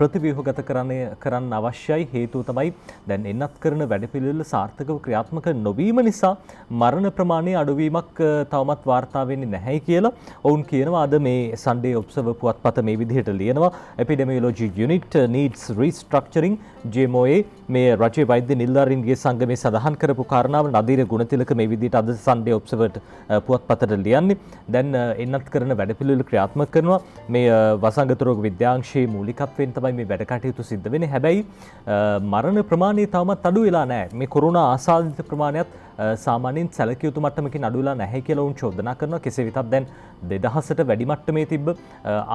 ප්‍රතිව්‍යහගත කරණය කරන්න අවශ්‍යයි හේතුව තමයි දැන් එන්නත් කරන වැඩපිළිවෙල සාර්ථකව ක්‍රියාත්මක නොවීම නිසා මරණ ප්‍රමාණය අඩුවීමක් තවමත් වාර්තාාවවෙන්නේ නැහැයි කියලා ඔවුන් කියනවා අද මේ සන්ඩේ ඔප්සව පුවත් පත මේ විදිහට ලියනවා එපිඩමියලෝජි යුනිට නීඩස් රීස්ට්‍රක්චරිං ජමෝයේ මේ රජේ වෛද්‍ය නිල්ලාරින්ගේ සංගමේ සඳහන් කරපු කා කාරණාව නදීර ගුණතිලක මේ විදිහට අද සන්ඩේ ඔබ්සර්වර් පුවත්පතට ලියන්නේ. දැන් එන්නත් කරන වැඩපිළිවෙල ක්‍රියාත්මක කරනවා. මේ වසංගත රෝග විද්‍යාංශයේ මූලිකත්වයෙන් තමයි මේ වැඩ කටයුතු සිද්ධ වෙන්නේ. හැබැයි මරණ ප්‍රමාණය තවමත් අඩු වෙලා නැහැ. මේ කොරෝනා ආසාදිත ප්‍රමාණයත් සාමානින් සැලකයුතු මට්ටමකින් අඩුලා නැහැ කියලා උන් චෝදනා කරනවා කෙසේ වෙතත් දැන් දෙදහසට වැඩි මට්ටමේ තිබ්බ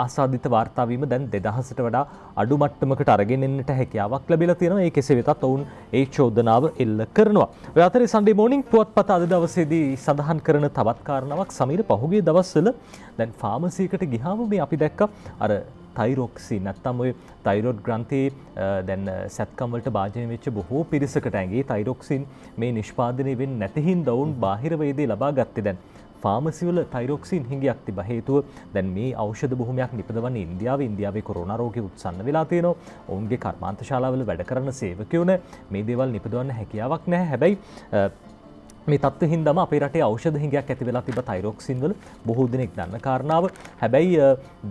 ආසාධිත වාර්තාවීම දැන් දෙදහසට වඩා අඩු මට්ටමකට අරගෙන එන්නට හැකියාවක් ලැබිලා තියෙනවා ඒ කෙසේ වෙතත් ඔවුන් ඒ චෝදනාව එල්ල කරනවා. ඔය අතරේ සන්ඩේ මෝනින් පුවත්පත අද දවසේදී සඳහන් කරන තවත් කාරණාවක් සමීර පහුගිය දවස්වල දැන් ෆාමසියකට ගිහාම මේ අපි දැක්ක අර තයිරොක්සි නැත්තම් ඔය තයිරොඩ් ග්‍රන්ථයේ දැන් සැත්කම්වලට භාජනය වෙච්ච බොහෝ පිරිසකට ඇගේ තයිරොක්සින් මේ නිෂ්පාදනය වෙන්නේ නැති හින්දා ඔවුන් බාහිර වෛද්‍ය ලබා ගත්තේ දැන් ෆාමසිවල තයිරොක්සින් හිඟයක් තිබ හේතුව දැන් මේ ෞෂධ බොහොමයක් නිපදවන ඉන්දියාව ඉන්දියාවේ කොරෝනරෝගය උත්සන්න වෙලා තියෙනවා ඔවුන්ගේ කර්මාන්තශාලාවල වැඩ කරන සේවකයෝන මේ දේවල් නිපදවන්න හැකියාවක් නැහැ හැබැයි මේ තත්ව හින්දම අපේ රටේ ඖෂධ හිඟයක් ඇති වෙලා තිබ තයිරොක්සින් වල බොහෝ දෙනෙක් දන්න කාරණාව. හැබැයි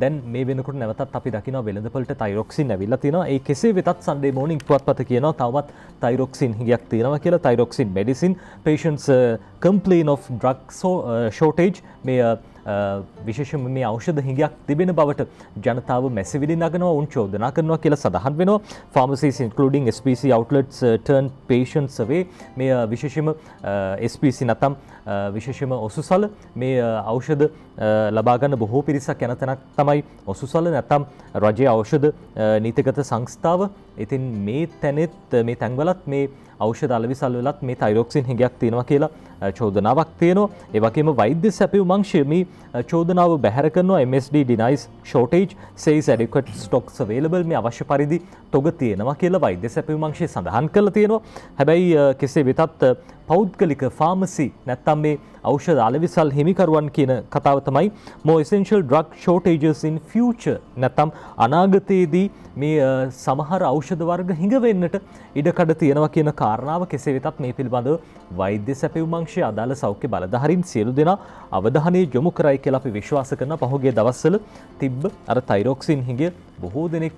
දැන් මේ වෙනකොට නැවතත් අපි දකිනවා වෙළඳපොළට තයිරොක්සින් ඇවිල්ලා තියෙනවා. ඒ කෙසේ වෙතත් Sunday morning පුවත්පත කියනවා තවත් තයිරොක්සින් හිඟයක් තියෙනවා කියලා thyroxine medicine patients uh, complain of drug so, uh, shortage මේ uh, විශේෂම මේ අෞෂධ හිඟයක් තිබෙන බවට ජනතාව මැසවිලි නගනවා උන් චෝදනා කරනවා කියලා සඳහන් වෙනවා pharmacies including SPC outlets uh, turn patients away මේ uh, විශේෂම uh, SPC නැතම් විශේෂම ඔසුසල මේ ඖෂධ ලබාගන්න බොහෝ පිරිසක් යන තැනක් තමයි ඔසුසල නැතම් රජයේ ඖෂධ නීතිගත සංස්ථාව ඉතින් මේ තැනෙත් මේ තැන්වලත් මේ ෞෂධ අලවිසල්වලත් මේ තයිරොක්සින් හිඟයක් තියෙනවා කියලා චෝදනාවක් තියනවා ඒවගේම වෛද්‍ය සැපිව මංශයම චෝදනාව බැහර කරනවා MSD ඩිනයිස් ෂෝටේජ් සේ සැඩිකට ස්ටොක් සවේලබල් මේ අවශ්‍ය පරිදි තොග තියෙනවා කියලා වෛද්‍ය සැපිව මංශය සඳහන් කළ තියෙනවා හැබැයි කෙසේ වෙතත් පෞද්ගලික ෆාමසි නැත්තම් මේ ෞෂධ අලවිසල් හිමිකරුවන් කියන කතාව තමයි more essential drug shortages in future නැත්තම් අනාගතයේදී මේ සමහර ඖෂධ වර්ග හිඟ වෙන්නට ඉඩකඩ තියෙනවා කියන කාරණාව කෙසේ වෙතත් මේ පිළිබඳව වෛද්‍ය සැපවුමංශය අදාළ සෞඛ්‍ය බලධහරින් සියලු දෙෙන අවධානය යොමු කරයි කියලාපි විශ්වාස කරන පහුගේ දවස්සල තිබ්බ අර තයිරෝක්සින් හිගේ බොහෝ දෙනෙක්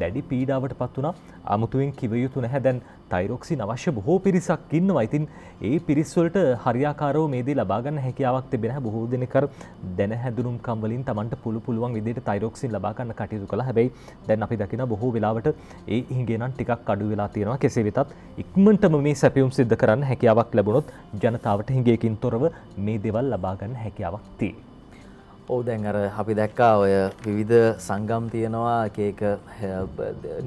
දැඩි පීඩාවට පත්වනා අමුතුවෙන් කිවයුතු නැහැ දැන් තයිරොක්සි අවශ්‍ය බොහෝ පිරිසක් ඉන්නවා ඉතින් ඒ පිරිස්වලට හරියාකාරෝ මේදී ලබාගන්න හැකියාවක් තිබෙන බොහෝ දෙනෙකර දැන හැඳුනුම්කම්වලින් තමන්ට පුළු පුළුවන් විදිට තයිරොක්සින් ලබාගන්න කටයුතු කළ හැබැයි දැන් අපි දකින බොහෝ වෙලාවට ඒ හිගේනම් ටිකක් අඩු වෙලා තියෙනවා කෙසේ වෙතත් ඉක්මටම මේ සැපියුම් සිද්ධ කරන්න හැකියාවක් ලැබුණොත් ජනතාවට හිගේකින් තොරව මේ දෙවල් ලබාගන්න හැකියාවක් තිේ. ඕ දැන් අර අපි දැක්කා ඔය විවිධ සංගම් තියෙනවා එකක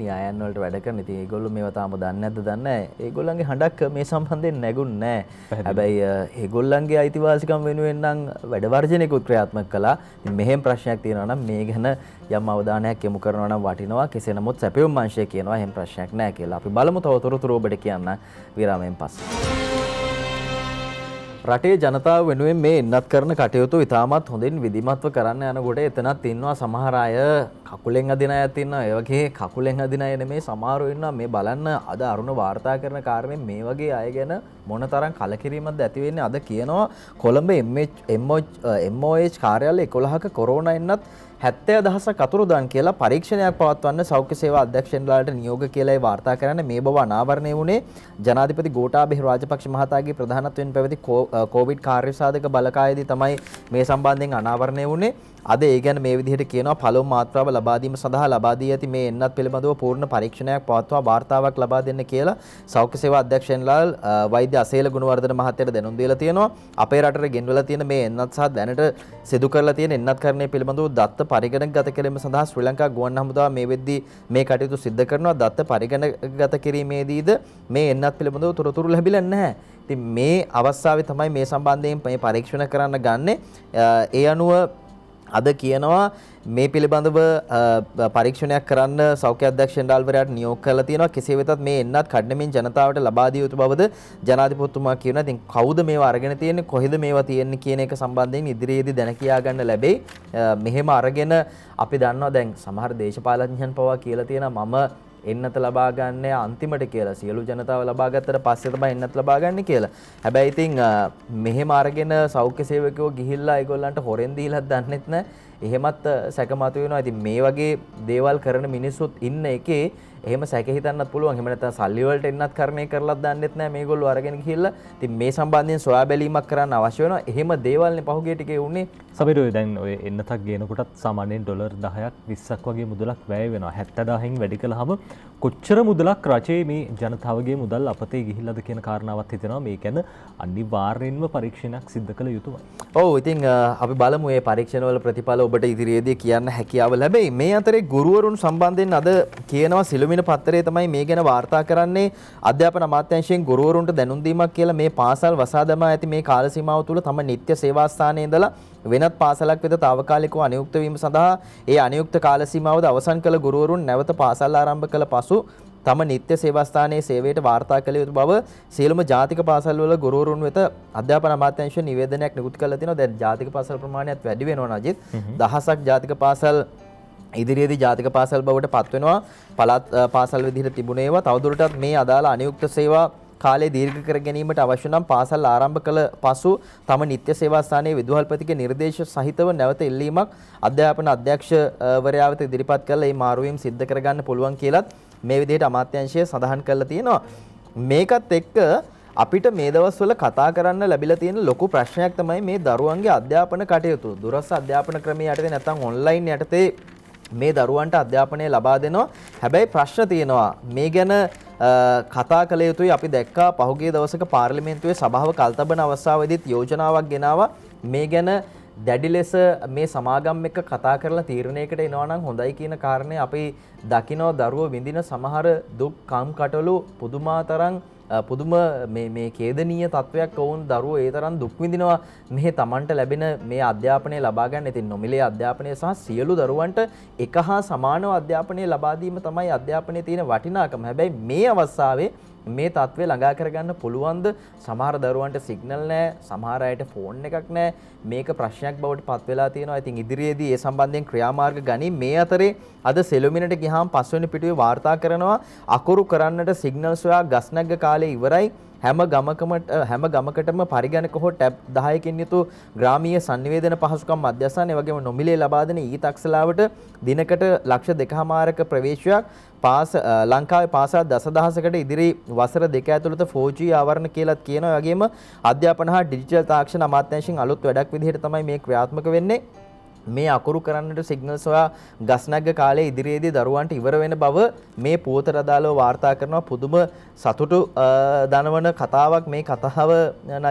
නියයන්වලට වැඩකරන ඉතින් ඒගොල්ලෝ මේවා තාම දන්නේ නැද්ද දන්නේ නැහැ. ඒගොල්ලන්ගේ හඬක් මේ සම්බන්ධයෙන් නැගුන්නේ නැහැ. හැබැයි ඒගොල්ලන්ගේ අයිතිවාසිකම් වෙනුවෙන් නම් වැඩ වර්ජනයකුත් ක්‍රියාත්මක කළා. ඉතින් මෙහෙම ප්‍රශ්නයක් තියෙනවා නම් මේ ගැන යම් අවධානයක් යොමු කරනවා නම් වටිනවා. කෙසේ නමුත් සැපයුම් අංශය කියනවා එහෙම ප්‍රශ්නයක් නැහැ කියලා. අපි බලමු තව තොරතුරු ඔබට කියන්න විරාමයෙන් පස්සේ. රටේ ජනතාව වෙනුවෙන් මේ එන්නත් කරන කටයුතු ඉතාමත් හොඳින් විධිමත්ව කරන්න යනකොට එතනත් ඉන්නවා සමහර අය කකුලෙන් අදින අයත් ඉන්නවා ඒ වගේ කකුලෙන් අදින අය නෙමේ සමහරව ඉන්නවා මේ බලන්න අද අරුණ වාර්තා කරන කාරණේ මේ වගේ අය ගැන මොනතරම් කලකිරීමක්ද ඇති වෙන්නේ අද කියනවා කොළඹ MOH කාර්යාලය 11ක කොරෝනා එන්නත් හැත්තෑ දහසක් අතුරුදන් කියලා පරීක්ෂණයක් පවත්වන්න සෞඛ්‍ය සේවා අධ්‍යක්ෂණලාට නියෝග කියලායි වාර්තා කරන්න මේ බව අනාවරණය වුණේ ජනාධිපති ගෝඨාභය රාජපක්ෂ මහතාගේ ප්‍රධානත්වයෙන් පැවති කෝවිඩ් කාර්යසාධක බලකායේදී තමයි මේ සම්බන්ධයෙන් අනාවරණය වුණේ අද ඒ ගැන මේ විදිහට කියනවා පළමු මාත්‍රාව ලබා දීම සඳහා ලබා දී ඇති මේ එන්නත් පිළිබඳව පූර්ණ පරීක්ෂණයක් පවත්වා වාර්තාවක් ලබා දෙන්න කියලා සෞඛ්‍ය සේවා අධ්‍යක්ෂයන්ලාල් වෛද්‍ය අසේල ගුණවර්ධන මහත්තයට දැනුම් දීලා තියෙනවා අපේ රටට ගෙන්වලා තියෙන මේ එන්නත් සහ දැනට සිදු කරලා තියෙන එන්නත්කරණය පිළිබඳව දත්ත පරිගණකගත කිරීම සඳහා ශ්‍රී ලංකා ගුවන් හමුදාව මේ වෙද්දී මේ කටයුතු සිද්ධ කරනවා දත්ත පරිගණකගත කිරීමේදීද මේ එන්නත් පිළිබඳව තොරතුරු ලැබිලා නැහැ ඉතින් මේ අවස්ථාවේ තමයි මේ සම්බන්ධයෙන් මේ පරීක්ෂණ කරන්න ගන්නේ ඒ අනුව අද කියනවා මේ පිළිබඳව පරීක්ෂණයක් කරන්න සෞඛ්‍ය අධ්‍යක්ෂ ඩාල්වරයාට නියෝග කරලා තියෙනවා. කෙසේ වෙතත් මේ එන්නත් කඩනමින් ජනතාවට ලබා දිය යුතු බවද ජනාධිපතිතුමා කියනවා. ඉතින් කවුද මේවා අරගෙන තියෙන්නේ? කොහෙද මේවා තියෙන්නේ කියන එක සම්බන්ධයෙන් ඉදිරියේදී දැන කියා ගන්න ලැබෙයි. මෙහෙම අරගෙන අපි දන්නවා දැන් සමහර දේශපාලඥයන් පවා කියලා තියෙනවා මම එන්නත ලබා ගන්න අන්තිමට කියලා සියලු ජනතාව ලබා ගත්තට පස්සේ තමයි එන්නත ලබා ගන්න කියලා. හැබැයි ඉතින් මෙහෙම අරගෙන සෞඛ්‍ය සේවකයෝ ගිහිල්ලා ඒගොල්ලන්ට හොරෙන් දීලා දන්නෙත් නැහැ. එහෙමත් සැකමතු වෙනවා. ඉතින් මේ වගේ දේවල් කරන මිනිස්සුත් ඉන්න එකේ එහෙම සැක හිතන්නත් පුළුවන් එහෙම නැත්නම් සල්ලි වලට එන්නත් කර්මය කරලත් දන්නෙත් නැහැ මේගොල්ලෝ අරගෙන ගිහිල්ලා ඉතින් මේ සම්බන්ධයෙන් සොයා බැලීමක් කරන්න අවශ්‍ය වෙනවා එහෙම දේවල්නේ පහුගිය ටිකේ උනේ සමීර ඔය දැන් ඔය එන්නතක් ගේනකොටත් සාමාන්‍යයෙන් ඩොලර් 10ක් 20ක් වගේ මුදලක් වැය වෙනවා 70000න් වැඩි කළාම කොච්චර මුදලක් රජයේ මේ ජනතාවගේ මුදල් අපතේ ගිහිල්ලද කියන කාරණාවත් හිතෙනවා මේ ගැන අනිවාර්යෙන්ම පරීක්ෂණයක් සිද්ධ කළ යුතුමයි. ඔව් ඉතින් අපි බලමු මේ පරීක්ෂණවල ප්‍රතිඵල ඔබට ඉදිරියේදී කියන්න හැකියාව ලැබෙයි. මේ අතරේ ගුරුවරුන් සම්බන්ධයෙන් අද කියනවා සිළුමිණ පත්තරේ තමයි මේ ගැන වාර්තා කරන්නේ අධ්‍යාපන අමාත්‍යංශයෙන් ගුරුවරුන්ට දැනුම් දීමක් කියලා මේ පාසල් වසා දමා ඇති මේ කාල සීමාව තුළ තම නිත්‍ය සේවාස්ථානයේ ඉඳලා වෙනත් පාසලක් වෙත తాවකාලිකව අනියුක්ත වීම සඳහා ඒ අනියුක්ත කාල සීමාවද අවසන් කළ ගුරුවරුන් නැවත පාසල් ආරම්භ කළ පසු තම නිත්‍ය සේවාස්ථානයේ සේවයට වාර්තා කළ යුතු බව සියලුම ජාතික පාසල්වල ගුරුවරුන් වෙත අධ්‍යාපන අමාත්‍යාංශ නිවේදනයක් නිකුත් කරලා තිනවා. දැන් ජාතික පාසල් ප්‍රමාණයත් වැඩි වෙනවා නජිත්. දහසක් ජාතික පාසල් ඉදිරියේදී ජාතික පාසල් බවට පත්වෙනවා. පළාත් පාසල් විදිහට තිබුණේවා තවදුරටත් මේ අදාළ අනියුක්ත සේවා කාලය දීර්ඝ කර ගැනීමට අවශ්‍ය නම් පාසල් ආරම්භ කළ පසු තම නිත්‍ය සේවා ස්ථානයේ විදුහල්පතිගේ නිර්දේශ සහිතව නැවත ඉල්ලීමක් අධ්‍යාපන අධ්‍යක්ෂවරයා වෙත ඉදිරිපත් කරලා මේ මාරුවීම් සිද්ධ කරගන්න පුළුවන් කියලත් මේ විදිහට අමාත්‍යංශය සඳහන් කරලා තියෙනවා. මේකත් එක්ක අපිට මේ දවස්වල කතා කරන්න ලැබිලා තියෙන ලොකු ප්‍රශ්නයක් තමයි මේ දරුවන්ගේ අධ්‍යාපන කටයුතු. දුරස් අධ්‍යාපන ක්‍රමය යටතේ නැත්නම් ඔන්ලයින් යටතේ මේ දරුවන්ට අධ්‍යාපනය ලබා දෙනවා. හැබැයි ප්‍රශ්න තියෙනවා. මේ ගැන කතා කළ යුතුයි අපි දැක්කා පහුගේ දවසක පාර්ලිමේන්තුවේ සභාව කල්තබන අවස්ථාවදීත් යෝජනාවක් ගෙනාව මේ ගැන දැඩි ලෙස මේ සමාගම් එක කතා කරලා තීරණයකට එනවා නම් හොඳයි කියන කාරණේ අපි දකිනවා දරුවෝ විඳින සමහර දුක් කම්කටොළු පුදුමාතරම් පුදුම මේ කේදනීය තත්ත්වයක් ඔවුන් දරුව ඒ තරම් දුක්විඳනවා මෙහ තමන්ට ලැබෙන මේ අධ්‍යාපනය ලබාගන්න ඉතින් නොමිලේ අධ්‍යාපනය සහ සියලු දරුවන්ට එක හා සමානව අධ්‍යාපනය ලබාදීම තමයි අධ්‍යාපනය තියෙන වටිනාකම හැබැයි මේ අවස්සාාවේ මේ තත්ත්වය ළඟා කරගන්න පුළුවන්ද සමහර දරුවන්ට සිග්නල් නෑ සමහර අයට ෆෝන් එකක් නෑ මේක ප්‍රශ්නයක් බවට පත් වෙලා තියෙනවා. ඉතින් ඉදිරියේදී ඒ සම්බන්ධයෙන් ක්‍රියාමාර්ග ගනි මේ අතරේ අද සෙලුමිනට ගියාම පස්වෙනි පිටුවේ වාර්තා කරනවා අකුරු කරන්නට සිග්නල් සොයා ගස්නැග්ග කාලේ ඉවරයි හැම ගමකම හැම ගමකටම පරිගණක හෝ ටැබ් 10කින් යුතු ග්‍රාමීය සංනිවේදන පහසුකම් මධ්‍යස්ථාන ඒ වගේම නොමිලේ ලබා දෙන ඊතක්සලාවට දිනකට ලක්ෂ දෙකහමාරක ප්‍රවේශයක් පාස ලංකාවේ පාසල් දසදහසකට ඉදිරි වසර දෙක ඇතුළත 4G ආවරණ කියලාත් කියනවා. ඒ වගේම අධ්‍යාපන හා ඩිජිටල් තාක්ෂණ අමාත්‍යාංශයෙන් අලුත් වැඩක් විදිහට තමයි මේ ක්‍රියාත්මක වෙන්නේ. මේ අකුරු කරන්නට සිග්නල් සොයා ගස්නැග්ග කාලේ ඉදිරියේදී දරුවන්ට ඉවර වෙන බව මේ පුවතට අදාළව වාර්තා කරනවා පුදුම සතුටු දනවන කතාවක් මේ කතාව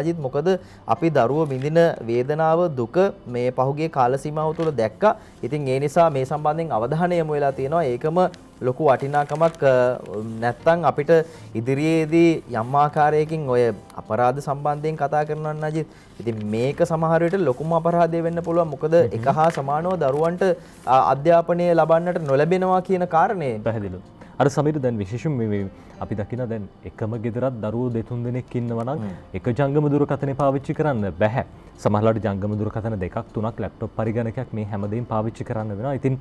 නජිත් මොකද අපි දරුවෝ විඳින වේදනාව දුක මේ පහුගිය කාල සීමාව තුළ දැක්කා. ඉතින් ඒ නිසා මේ සම්බන්ධයෙන් අවධානය යොමු වෙලා තියෙනවා. ඒකම ලොකු වටිනාකමක් නැත්තං අපිට ඉදිරියේදී යම්මාකාරයකින් ඔය අපරාධ සම්බන්ධයෙන් කතා කරනන්න අජිත් ඉති මේක සමහරයට ලොකුම අපරාධය වෙන්න පුළුව මොකද එක හා සමානෝ දරුවන්ට අධ්‍යාපනය ලබන්නට නොලැබෙනවා කියන කාරණය පැහැදිලු අර සමීර දැන් විශේෂම අපි දකින දැන් එකම ගෙදරත් දරුවෝ දෙතුන් දෙනෙක් ඉන්නවනම් එක ජංගම දුරකථනය පාවිච්චි කරන්න බැහැ. සමහරවිට ජංගම දුරකථන දෙකක් තුනක් ලැප්ටොප් පරිගණකයක් මේ හැමදේම පාවිච්චි කරන්න වෙනවා. ඉතින්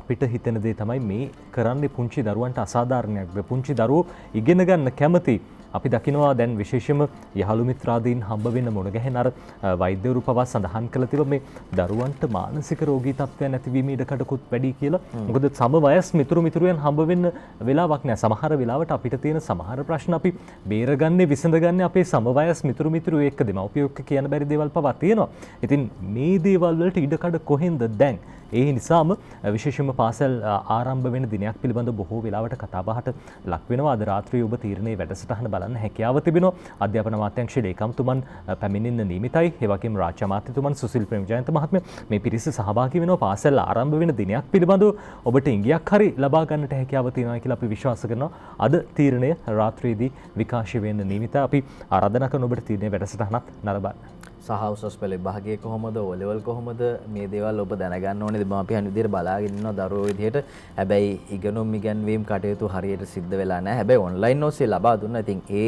අපිට හිතෙන දේ තමයි මේ කරන්නේ පුංචි දරුවන්ට අසාධාරණයක්ද පුංචි දරුවෝ ඉගෙන ගන්න කැමති අපි දකිනවා දැන් විශේෂම යහළු මිත්‍රාදීන් හම්බ වෙන්න මොනගැහෙන අර වෛද්‍යවරු පවා සඳහන් කළ තිබ මේ දරුවන්ට මානසික රෝගී තත්ත්වයන් ඇතිවීම ඉඩකඩකුත් වැඩි කියලා. මොකද සම වයස් මිතුරු මිතුරුයන් හම්බ වෙන්න වෙලාවක් නැහැ. සමහර වෙලාවට අපිට තියෙන සමහර ප්‍රශ්න අපි බේරගන්නේ විසඳගන්නේ අපේ සම වයස් මිතුරු මිතුරු එක්ක දෙමව්පියෝ එක්ක කියන බැරි දේවල් පවා තියෙනවා. ඉතින් මේ දේවල් වලට ඉඩකඩ කොහෙන්ද දැන්? ඒ නිසාම විශේෂම පාසැල් ආරම්භ වෙන දිනයක් පිළිබඳ බොහෝ වෙලාවට කතාබහට ලක්වෙනවා අද රාත්‍රී ඔබ තීරණය වැඩසටහන බලන්න හැකියාව තිබෙනවා අධ්‍යාපන මාත්‍යංශයේ ලේකම්තුමන් පැමිණෙන්න නියමිතයි ඒ වගේම රාජ්‍ය අමාත්‍යතුමන් සුසිල් ප්‍රේමජයන්ත මහත්මයා මේ පිරිස සහභාගී වෙනවා පාසැල් ආරම්භ වෙන දිනයක් පිළිබඳව ඔබට ඉඟියක් හරි ලබා ගන්නට හැකියාව තියෙනවා කියලා අපි විශ්වාස කරනවා අද තීරණය රාත්‍රියේදී විකාශය වෙන්න නියමිත අපි ආරාධනා කරන ඔබට තීරණය වැඩසටහනක් නරඹන්න සහවසස් පෙළ භාගය කොහොමද ඔලෙවල් කොහොමද මේ දේවල් ඔබ දැනගන්න ඕනේ දෙම අපි අනිදිර බලාගෙනන්නවා දරුවෝ විදිහට හැබැයි ඉගෙනුම් ඉගැන්වීම් කටයුතු හරියට සිද්ධ වෙලා නැහැ හැබැයි ඔන්ලයින් ඔස්සේ ලබා දුන්නා ඉතින් ඒ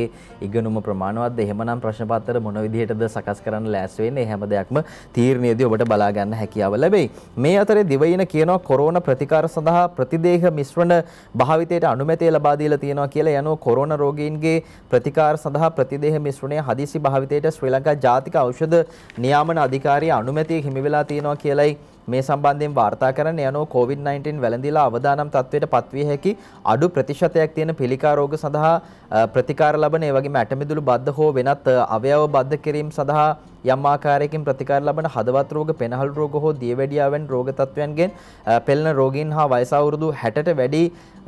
ඉගෙනුම ප්‍රමාණවත්ද එහෙමනම් ප්‍රශ්න පත්‍ර මොන විදිහටද සකස් කරන්න ලෑස් වෙන්නේ හැම දෙයක්ම තීරණයේදී ඔබට බලා ගන්න හැකියාව ලැබෙයි මේ අතරේ දිවයින කියනවා කොරෝනා ප්‍රතිකාර සඳහා ප්‍රතිදේහ මිශ්‍රණ භාවිතයට අනුමැතිය ලබා දීලා තියෙනවා කියලා යනවා කොරෝනා රෝගීන්ගේ ප්‍රතිකාර සඳහා ප්‍රතිදේහ මිශ්‍රණය හදිසි භාවිතයට ශ්‍රී ලංකා ජාතික ඖෂධ මොකද නියාමන අධිකාරිය අනුමැතිය හිමි වෙලා තියෙනවා කියලයි මේ සම්බන්ධයෙන් වාර්තා කරන්න යනෝ COVID-19 වැළඳීලා අවදානම් තත්වයට පත්විය හැකි අඩු ප්‍රතිශතයක් තියෙන පිළිකා රෝග සඳහා ප්‍රතිකාර ලබන ඒ වගේම ඇටමිදුළු බද්ධ හෝ වෙනත් අවයව බද්ධ කිරීම සඳහා යම් ආකාරයකින් ප්‍රතිකාර ලබන හදවත් රෝග, පෙනහළු රෝග හෝ දියවැඩියාවෙන් රෝග තත්වයන්ගෙන් පෙළෙන රෝගීන් හා වයස අවුරුදු 60ට වැඩි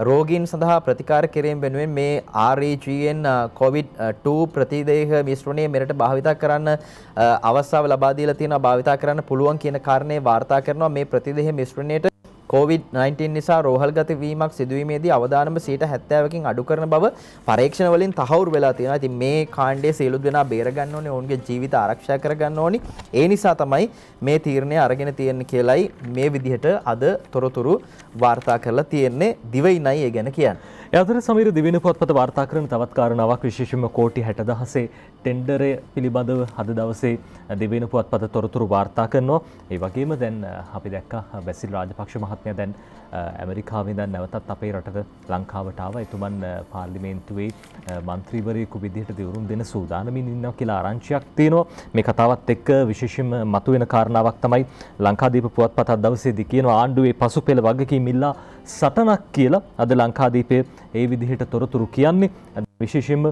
රෝගීන් සඳහා ප්‍රතිකාර කිරීම වෙනුවෙන් මේ REGN uh, COVID-2 ප්‍රතිදේහ මිශ්‍රණය මෙරට භාවිතා කරන්න uh, අවස්ථාව ලබා දීලා තියෙනවා භාවිතා කරන්න පුළුවන් කියන කාරණේ වාර්තා කරනවා මේ ප්‍රතිදේහ මිශ්‍රණයට COVID-19 නිසා රෝහල් ගත වීමක් සිදුවීමේදී අවදානම 70%කින් අඩු කරන බව පරීක්ෂණ වලින් තහවුරු වෙලා තියෙනවා. ඉතින් මේ කාණ්ඩයේ සියලු දෙනා බේර ගන්න ඕනේ, ඔවුන්ගේ ජීවිත ආරක්ෂා කර ගන්න ඕනේ. ඒ නිසා තමයි මේ තීරණය අරගෙන තියෙන්නේ කියලයි මේ විදිහට අද තොරතුරු වාර්තා කරලා තියෙන්නේ. දිවයිනයි ඒ ගැන කියන්නේ. ඒ අතර සමීර දිවින පොත්පත වාර්තා කරන තවත් කාරණාවක් විශේෂයෙන්ම කෝටි 60000 ටෙන්ඩරය පිළිබඳව හද දවසේ දෙවෙන පුවත් පත තොරතුරු වාර්තා කරනවා ඒ වගේම දැන් අපි දැක්ක බැසිල් රාජපක්ෂ මහත්මය දැන් ඇමරිකාවේ දැන් නැවතත් අපේ රටට ලංකාවටාව එතුමන් පාර්ලිමේන්තුවේ මන්ත්‍රීවරයකු විදිහට දවරුම් දෙන සූදානමින් ඉන්නවා කියලා ආරංචියක් තියෙනවා මේ කතාවත් එක්ක විශේෂම මතුවෙන කාරණාවක් තමයි ලංකාදීප පුවත් පතත් දවසේදී කියනවා ආණ්ඩුවේ පසු පෙළ වගකීම් ඉල්ලා සටනක් කියලා අද ලංකාදීපයේ ඒ විදිහට තොරතුරු කියන්නේ විශේෂයෙන්ම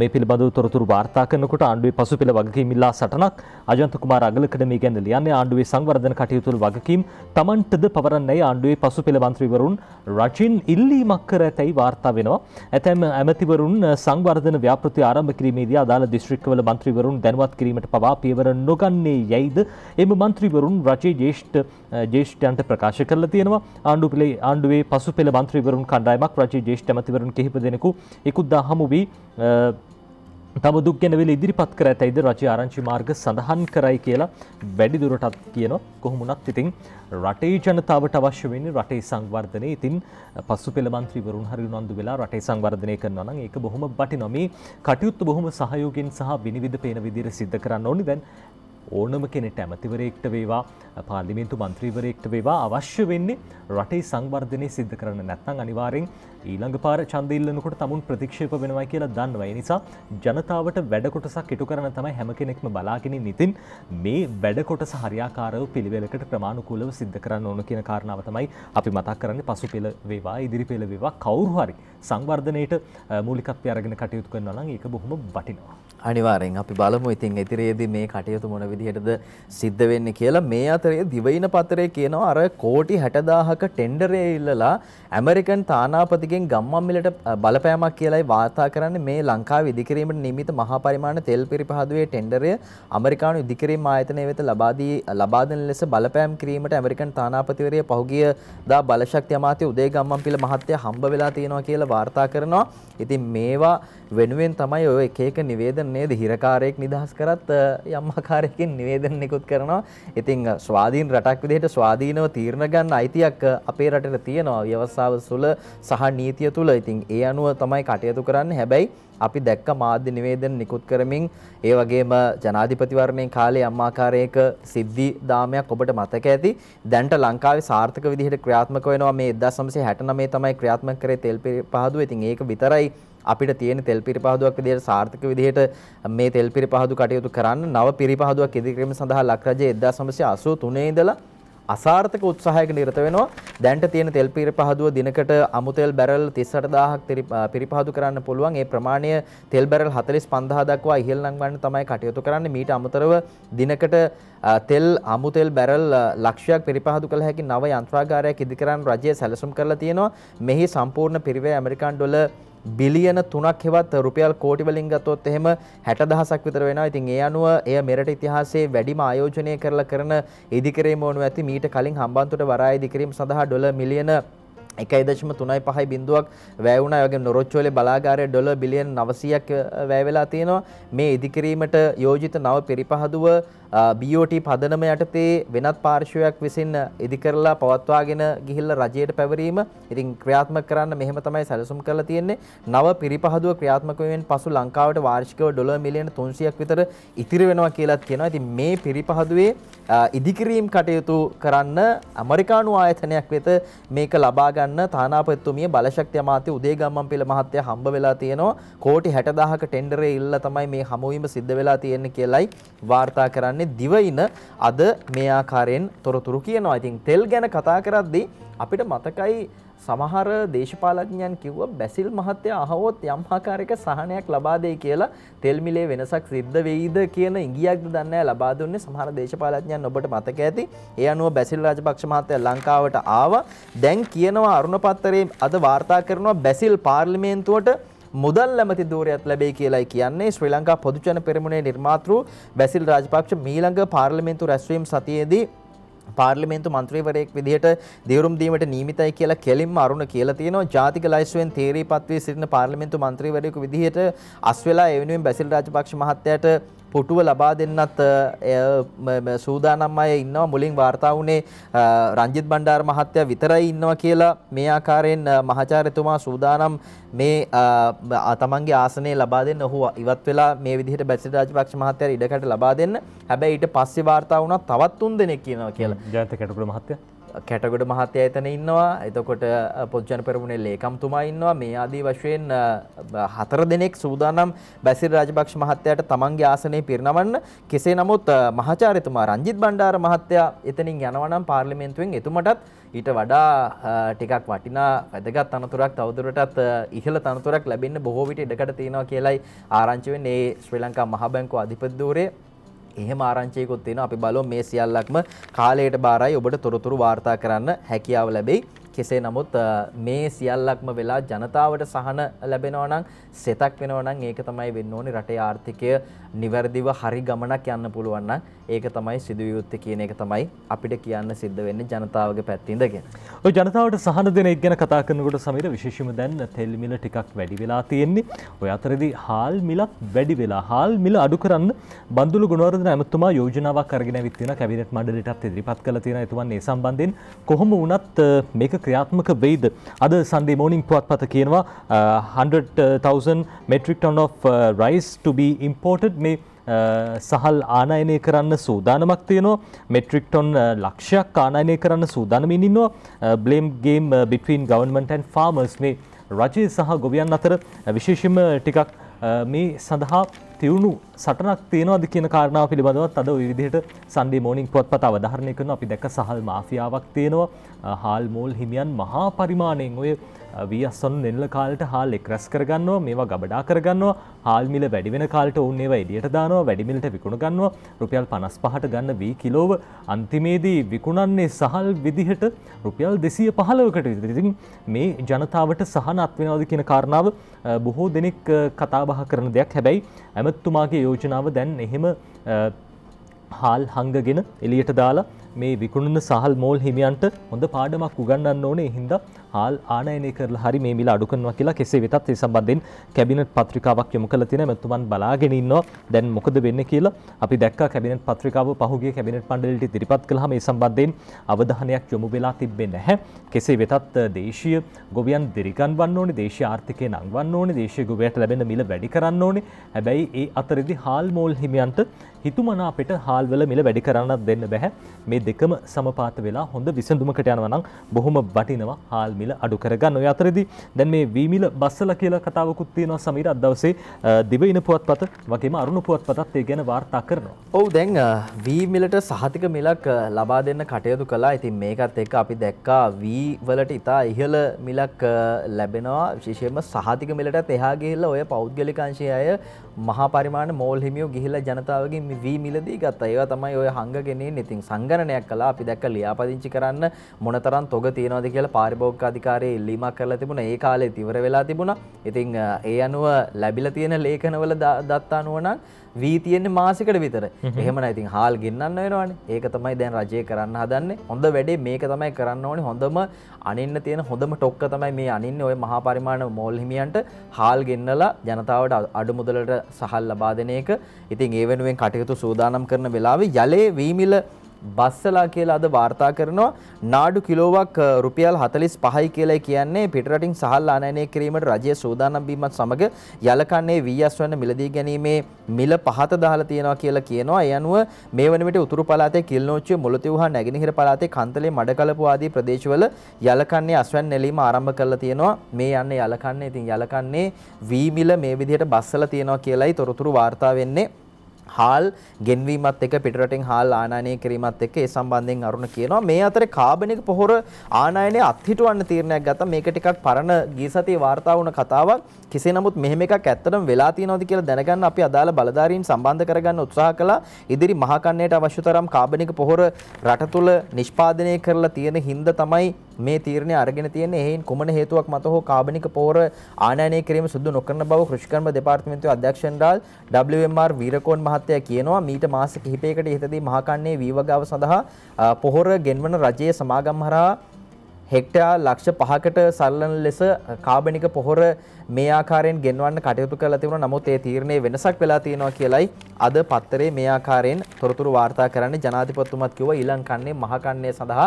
මේ පිළිබඳව තොරතුරු වාර්තා කරනකොට ආණ්ඩුවේ පසුපිළ වගකීම් ඉල්ලා සටනක් අජන්ත කුමාර අගලකඩ මේ ගැන ලියන්නේ ආණ්ඩුවේ සංවර්ධන කටයුතු වල වගකීම් Tamanටද පවරන්නයි ආණ්ඩුවේ පසුපිළ മന്ത്രിවරුන් රචින් ඉල්ලීමක් කර ඇතැයි වාර්තා වෙනවා. ඇතැම් ඇමතිවරුන් සංවර්ධන ව්‍යාපෘති ආරම්භ කිරීමේදී අදාළ දිස්ත්‍රික්කවල മന്ത്രിවරුන් දැනුවත් කිරීමට පවා පියවර නොගන්නේ යයිද එම മന്ത്രിවරුන් රජයේ ජ්‍යෙෂ්ඨ ජ්‍යෙෂ්ඨයන්ට ප්‍රකාශ කරලා තියෙනවා. ආණ්ඩුවේ ආණ්ඩුවේ පසුපිළ മന്ത്രിවරුන් කණ්ඩායමක් රජයේ ජ්‍යෙෂ්ඨ ඇමතිවරුන් කිහිප දෙනෙකු එකුද්දා හමු වී තම දුක් ගැනවෙල ඉදිරිපත් කර ඇතයිද රජ ආරංචි මාර්ග සඳහන් කරයි කියලා වැඩිදුරටත් කියන කොහොමුණත් ඉතින් රටේ ජනතාවට අවශ්‍ය වෙන්නේ රටේ සංවර්ධනය ඉතින් පසු පෙළමන්ත්‍රීවරුන් හරි උනන්දු වෙලා රටේ සංවර්ධනය කරනවා නම් ඒක බොහොම වටිනවා මේ කටයුත්ත බොහොම සහයෝගයෙන් සහ විනිවිද පේන විදිහට සිද්ධ කරන්න ඕනි දැන් ඕනම කෙනෙට ඇමතිවරයෙක්ට වේවා පාර්ලිමේන්තු මන්ත්‍රීවරයෙක්ට වේවා අවශ්‍ය වෙන්නේ රටේ සංවර්ධනය සිද්ධ කරන්න නැත්නම් අනිවාර්යෙන් ඊළඟ පාර චන්දඉල්ලනකොට තමුන් ප්‍රතික්ෂේප වෙනවා කියලා දන්නවයි නිසා ජනතාවට වැඩකොටසක් ඉටු කරන තමයි හැම කෙනෙක්ම බලාගෙන නිතින් මේ වැඩකොට සහරියාකාරව පිළිවෙලකට ප්‍රමාණුකූලව සිද්ධ කරන්න ඕන කියන කාරණාව තමයි අපි මතක් කරන්නේ පසු පෙළ වේවා ඉදිරි පෙළ වේවා කවුරු හරි සංවර්ධනයට මූලිකත්වය අරගෙන කටයුතු කරනවා නම් ඒක බොහොම වටිනවා. අනිවාරෙන් අපි බලමු ඉතින් ඉතිරේදී මේ කටයුතු මොන විදිහටද සිද්ධ වෙන්නේ කියලා මේ අතරේ දිවයින පතරේ කියනවා අර කෝටි 60000ක ටෙන්ඩරේ ඉල්ලලා ඇමරිකන් තානාපතිගෙන් ගම්මන්මිලට බලපෑමක් කියලායි වාර්තා කරන්නේ මේ ලංකාවේ ඉදිකිරීමට නියමිත මහා පරිමාණ තෙල් පිරිපහදුවේ ටෙන්ඩරය ඇමරිකානු ඉදිකිරීම ආයතනය වෙත ලබා දී ලබා දෙන ලෙස බලපෑම් කිරීමට ඇමරිකන් තානාපතිවරිය පහුගිය දා බලශක්ති අමාත්‍ය උදේ ගම්මන්පිල මහත්තයා හම්බ වෙලා තියෙනවා කියලා වාර්තා කරනවා. ඉතින් මේවා වෙනුවෙන් තමයි ඔය එක එක නිවේදන නේද හිරකාරයෙක් නිදහස් කරත් යම් ආකාරයකින් නිවේදනයකුත් කරනවා. ඉතින් ස්වාධීන රටක් විදිහට ස්වාධීනව තීරණ ගන්න අයිතියක් අපේ රටට තියෙනවා ව්‍යවස්ථාව සුල සහ නීතිය තුල. ඉතින් ඒ අනුව තමයි කටයුතු කරන්න. හැබැයි අපි දැක්ක මාධ්‍ය නිවේදන නිකුත් කරමින් ඒ වගේම ජනාධිපතිවරණය කාලේ අම්මාකාරයක සිද්ධි දාමයක් ඔබට මතක ඇති. දැන්ට ලංකාවේ සාර්ථක විදිහට ක්‍රියාත්මක වෙනවා මේ 1969 තමයි ක්‍රියාත්මක කරේ තෙල් පහදුව. ඉතින් ඒක විතරයි අපිට තියෙන තෙල් පිරිපහදුවක් විදිහට සාර්ථක විදිහට මේ තෙල් පිරිපහදු කටයුතු කරන්න නව පිරිපහදුවක් ඉදිරිකිරීම සඳහා ලක් රජය 1983 ඉඳලා අසාර්ථක උත්සාහයක නිරත වෙනවා. දැන්ට තියෙන තෙල් පිරිපහදුව දිනකට අමු තෙල් බැරල් 38000ක් පිරිපහදු කරන්න පුළුවන්. ඒ ප්‍රමාණය තෙල් බැරල් 45000 දක්වා ඉහළ නංවන්න තමයි කටයුතු කරන්නේ. මීට අමතරව දිනකට තෙල් අමු තෙල් බැරල් ලක්ෂයක් පිරිපහදු කළ හැකි නව යන්ත්‍රාගාරයක් ඉදි කරන්න රජය සැලසුම් කරලා තියෙනවා. මෙහි සම්පූර්ණ පිරිවැය ඇමරිකන් ඩොලර් බිලියන තුනක් හෙවත් රුපියල් කෝටිවලින් ගතොත් එහෙම හැට දහසක් විතර වෙනවා ඉතින් ඒ අනුව එය මෙරට ඉතිහාසයේ වැඩිම ආයෝජනය කරලා කරන ඉදිකිරීම වනු ඇති මීට කලින් හම්බන්තොට වරා ඉදිකිරීම සඳහා ඩොලර් මිලියන එකයි දශම තුනයි පහයි බිඳුවක් වැෑවුණා වගේ නොරොච්චෝලේ බලාගාරය ඩොල බිලියන් නවසයක් වැෑවෙලා තියෙනවා මේ ඉදිකිරීමට යෝජිත නව පිරිපහදුව BOT පදනම යටතේ වෙනත් පාර්ශවයක් විසින් ඉදිකරලා පවත්වාගෙන ගිහිල්ලා රජයට පැවරීම ඉතින් ක්‍රියාත්මක කරන්න මෙහෙම තමයි සැලසුම් කරලා තියෙන්නේ. නව පිරිපහදුව ක්‍රියාත්මක වීමෙන් පසු ලංකාවට වාර්ෂිකව ඩොලර් මිලියන 300ක් විතර ඉතිරි වෙනවා කියලා කියනවා. ඉතින් මේ පිරිපහදුවේ ඉදිකිරීම් කටයුතු කරන්න ඇමරිකානු ආයතනයක් වෙත මේක ලබා ගන්න තානාපතිතුමිය බලශක්ති අමාත්‍ය උදේගම්මන් පිළ මහත්තයා හම්බ වෙලා තියෙනවා. කෝටි 60000ක ටෙන්ඩරේ ඉල්ල තමයි මේ හමුවීම සිද්ධ වෙලා තියෙන්නේ කියලයි වාර්තා කරන්නේ. කියන්නේ දිවයින අද මේ ආකාරයෙන් තොරතුරු කියනවා. ඉතින් තෙල් ගැන කතා කරද්දී අපිට මතකයි සමහර දේශපාලඥයන් කිව්ව බැසිල් මහත්තයා අහවොත් යම් ආකාරයක සහනයක් ලබා දෙයි කියලා තෙල් මිලේ වෙනසක් සිද්ධ වෙයිද කියන ඉඟියක්ද දන්නේ නැහැ ලබා දුන්නේ සමහර දේශපාලඥයන් ඔබට මතක ඇති. ඒ අනුව බැසිල් රාජපක්ෂ මහත්තයා ලංකාවට ආවා. දැන් කියනවා අරුණපත්තරේ අද වාර්තා කරනවා බැසිල් පාර්ලිමේන්තුවට මුදල් ඇමති දූරයත් ලැබේ කියලයි කියන්නේ ශ්‍රී ලංකා පොදුජන පෙරමුණේ නිර්මාතෘ බැසිල් රාජපක්ෂ මීළඟ පාර්ලිමේන්තු රැස්වීම් සතියේදී පාර්ලිමේන්තු මන්ත්‍රීවරයෙක් විදිහට දේරුම් දීමට නියමිතයි කියලා කෙලින්ම අරුණ කියලා තියෙනවා. ජාතික ලයිස්තුවෙන් තීරීපත් වී සිටින පාර්ලිමේන්තු මන්ත්‍රීවරයෙකු විදිහට අස්වෙලා ඒ වෙනුවෙන් බැසිල් රාජපක්ෂ මහත්තයාට පුටුව ලබා දෙන්නත් සූදානම් අය ඉන්නවා මුලින් වාර්තා වුණේ රංජිත් බණ්ඩාර මහත්තයා විතරයි ඉන්නවා කියලා මේ ආකාරයෙන් මහාචාර්යතුමා සූදානම් මේ තමන්ගේ ආසනය ලබා දෙන්න ඔහු ඉවත් වෙලා මේ විදිහට බැසිල් රාජපක්ෂ මහත්තයාට ඉඩකඩ ලබා දෙන්න. හැබැයි ඊට පස්සේ වාර්තා වුණා තවත් තුන් දෙනෙක් කියනවා කියලා. ජයන්ත කැටුකුල මහත්තයා කැටගොඩ මහත්තය එතන ඉන්නවා එතකොට පොජ්ජන පෙරමුණේ ලේකම්තුමා ඉන්නවා මේ ආදී වශයෙන් හතර දෙනෙක් සූදානම් බැසිල් රාජපක්ෂ මහත්තයාට තමන්ගේ ආසනය පිරිනමන්න කෙසේ නමුත් මහාචාර්යතුමා රංජිත් බණ්ඩාර මහත්තයා එතනින් යනවා නම් පාර්ලිමේන්තුවෙන් එතුමටත් ඊට වඩා ටිකක් වටිනා වැදගත් තනතුරක් තවදුරටත් ඉහළ තනතුරක් ලැබෙන්න බොහෝ විට ඉඩකට තියෙනවා කියලයි ආරංචි වෙන්නේ ශ්‍රී ලංකා මහා බැංකුව අධිපති ධූරයේ එහෙම ආරංචියකුත් තියෙනවා. අපි බලමු මේ සියල්ලක්ම කාලයට බාරයි ඔබට තොරතුරු වාර්තා කරන්න හැකියාව ලැබෙයි. කෙසේ නමුත් මේ සියල්ලක්ම වෙලා ජනතාවට සහන ලැබෙනවා නම් සෙතක් වෙනවා නම් ඒක තමයි වෙන්න ඕනේ රටේ ආර්ථිකය નિවර්දිව හරි ගමනක් යන්න පුළුවන් නම් ඒක තමයි සිදුවිය යුත්තේ කියන එක තමයි අපිට කියන්න සිද්ධ වෙන්නේ ජනතාවගේ පැත්තේ ඉඳගෙන. ඔය ජනතාවට සහන දෙන එක ගැන කතා කරනකොට සමීර විශේෂම දැන් තෙල් මිල ටිකක් වැඩි වෙලා තියෙන්නේ. ඔය අතරේදී හාල් මිලත් වැඩි වෙලා හාල් මිල අඩු කරන්න බන්දුළු ගුණවර්ධන ඇමතුමා යෝජනාවක් අරගෙන ඇවිත් තියෙනවා කැබිනට් මණ්ඩලයටත් ඉදිරිපත් කළා තියෙනවා එතුමන් මේ සම්බන්ධයෙන් කොහොම වුණත් මේක ක්‍රියාත්මක වෙයිද. අද සන්දේ මෝනිින් පුවත්පත කියනවා 100,000 metric ton of rice uh, to be imported මේ uh, සහල් ආනයනය කරන්න සූදානමක් තියනවා මෙට්‍රික් ටොන් ලක්ෂයක් ආනයනය කරන්න සූදානමිනින්නවා බ්ලම් ගේම් බිටවීන් ගවන්මන්ටන් ෆාර්මර්ස් මේ රජය සහ ගොවියන් අතර uh, විශේෂම ටිකක් මේ සඳහා තිවුණු සටනක් තියනවද කියන කාරණාව පිළිබඳවත් අද විදිහට සන්ඩි මෝනිින් පොත්පත අවධාරණය කරන අපි දැක සහල් මාෆියාවක් තියෙනවා හාල් මෝල් හිමියන් මහා පරිමාණයෙන් ඔය වී අස්සන් එල්ල කාලට හාල් එක් රැස් කරගන්නවා මේවා ගබඩා කරගන්නවා හාල්මිල වැඩිවෙන කාලට ඔවුන් ඒවා එඩියට දානවා වැඩිමිලට විකුණ ගන්නවා රුපියල් පනස් පහට ගන්න වී කිලෝව අන්තිමේදී විකුණන්නේ සහල් විදිහට රුපියල් දෙසිය පහලවකට විදිතින් මේ ජනතාවට සහන අත්වෙනවද කියන කාරණාව බොහෝ දෙනෙක් කතාබහ කරන දෙයක් හැබැයි ඇමත්තුමාගේ යෝජනාව දැන් එහෙම හාල් හංගගෙන එලියට දාලා මේ විකුණන සහල් මෝල් හිමියන්ට හොඳ පාඩමක් උගන්නන්න ඕනේ හින්දා හාල් ආනයනය කරලා හරි මේ මිල අඩුකනවා කියලා කෙසේ වෙතත් ඒ සම්බන්ධයෙන් කැබිනට් පත්‍රිකාවක් යොමු කරලා තියෙනවා මෙතුමන් බලාගෙන ඉන්නවා දැන් මොකද වෙන්නේ කියලා අපි දැක්කා කැබිනට් පත්‍රිකාව පහුගිය කැබිනට් මණ්ඩලයට ඉදිරිපත් කළාම ඒ සම්බන්ධයෙන් අවධානයක් යොමු වෙලා තිබෙන්නේ නැහැ කෙසේ වෙතත් දේශීය ගොවියන් දිරිගන්වන්න ඕනේ දේශීය ආර්ථිකය නංවන්න ඕනේ දේශීය ගොවියට ලැබෙන මිල වැඩි කරන්න ඕනේ හැබැයි ඒ අතරෙදි හාල් මෝල් හිමියන්ට හිතුමනාපෙට හාල්වල මිල වැඩි කරන්නත් දෙන්න බැහැ මේ දෙකම සමපාත වෙලා හොඳ විසඳුමකට යනවා නම් බොහොම වටිනවා හාල් වීමිල අඩු කරගන්න ඔය අතරදි දැන් මේ වීමිල බස්සල කියලා කතාවකුත් තියෙනවා සමීර අද දවසේ දිවයින පුවත්පත වගේම අරුණ පුවත්පතත් ඒ ගැන වාර්තා කරනවා. ඔව් දැන් වීමිලට සහතික මිලක් ලබා දෙන්න කටයුතු කළා. ඉතින් මේකත් එක්ක අපි දැක්කා වී වලට ඉතා ඉහළ මිලක් ලැබෙනවා. විශේෂයෙන්ම සහතික මිලටත් එහා ගිහිල්ලා ඔය පෞද්ගලික අංශයේ අය මහා පරිමාණ මෝල් හිමියෝ ගිහිල්ලා ජනතාවගෙන් මේ වී මිලදී ගත්තා. ඒවා තමයි ඔය හංගගෙන ඉන්නේ. ඉතින් සංගණනයක් කළා. අපි දැක්ක ලියාපදිංචි කරන්න මොනතරම් තොග තියනවද කියලා පාරිභෝගික අධිකාරයේ ඉල්ලීමක් කරලා තිබුණ ඒ කාලේ තිවර වෙලා තිබුණා ඉතිං ඒ අනුව ලැබිල තියෙන ලේඛනවල දත්තානුවනන් වී තියෙන්නේ මාසිකට විතර එහෙමන ඉතින් හාල් ගින්නන්න වෙනවාන ඒක තමයි දැන් රජය කරන්න හදන්නේ හොඳ වැඩේ මේක තමයි කරන්න ඕනි හොඳම අනින්න තියෙන හොඳම ටොක්ක තමයි මේ අනින්න ඔය මහාපරිමාණ මෝල් හිමියන්ට හාල් ගෙන්නලා ජනතාවට අඩු මුදලට සහල් ලබා දෙන එක ඉතින් ඒ වෙනුවෙන් කටයුතු සූදානම් කරන වෙලාවේ යලේ වීමිල බස්සලා කියලා අද වාර්තා කරනවා නාඩු කිලෝවක් රුපියල් 45යි කියලා කියන්නේ පිටරටින් සහල් ආනයනය කිරීමට රජය සූදානම් වීමත් සමග යලකන්නේ වීස් වන මිලදී ගැනීමේ මිල පහත දාලා තියෙනවා කියලා කියනවා. ඒ අනුව මේ වන විට උතුරු පළාතේ කිල්නෝච්චිය මොළතිව් හා නැගෙනහිර පළාතේ කන්තලේ මඩකලපු ආදී ප්‍රදේශවල යලකන්නේ අස්වැන් නෙලීම ආරම්භ කරලා තියෙනවා. මේ යන්නේ යලකන්නේ ඉතින් යලකන්නේ වී මිල මේ විදිහට බස්සලා තියෙනවා කියලායි තොරතුරු වාර්තා වෙන්නේ. හාල් ගෙන්වීමත් එක පිටරටින් හාල් ආනයනය කිරීමත් එක්ක ඒ සම්බන්ධයෙන් අරුණ කියනවා මේ අතරේ කාබනික පොහොර ආනයනය අත්හිටුවන්න තීරණයක් ගත්තා මේක ටිකක් පරණ ගිය සතියේ වාර්තා වුණ කතාවක් කෙසේ නමුත් මෙහෙම එකක් ඇත්තටම වෙලා තියෙනවද කියලා දැනගන්න අපි අදාළ බලධාරීන් සම්බන්ධ කරගන්න උත්සාහ කළා. ඉදිරි මහකන්නයට අවශ්‍ය තරම් කාබනික පොහොර රට තුළ නිෂ්පාදනය කරලා තියෙන හින්දා තමයි මේ තීරණය අරගෙන තියෙන්නේ. එහෙන් කුමන හේතුවක් මත හෝ කාබනික පොහොර ආනයනය කිරීම සිදු නොකරන බව කෘෂිකර්ම දෙපාර්තමේන්තුවේ අධ්‍යක්ෂ ජනරාල් WMR වීරකෝන් මහත්තයා කියනවා. මීට මාස කිහිපයකට ඉහතදී මහකන්නේ වීවගාව සඳහා පොහොර ගෙන්වන රජයේ සමාගම් හරහා හෙක්ටා ලක්ෂ පහකට සල්ලන ලෙස කාබනික පොහොර මේ ආකාරයෙන් ගෙන්වන්න කටයුතු කරලා තිබුණා. නමුත් ඒ තීරණය වෙනසක් වෙලා තියෙනවා කියලයි අද පත්තරේ මේ ආකාරයෙන් තොරතුරු වාර්තා කරන්නේ ජනාධිපතිතුමත් කිව්වා ඊළඟ කන්නේ මහ කන්නේ සඳහා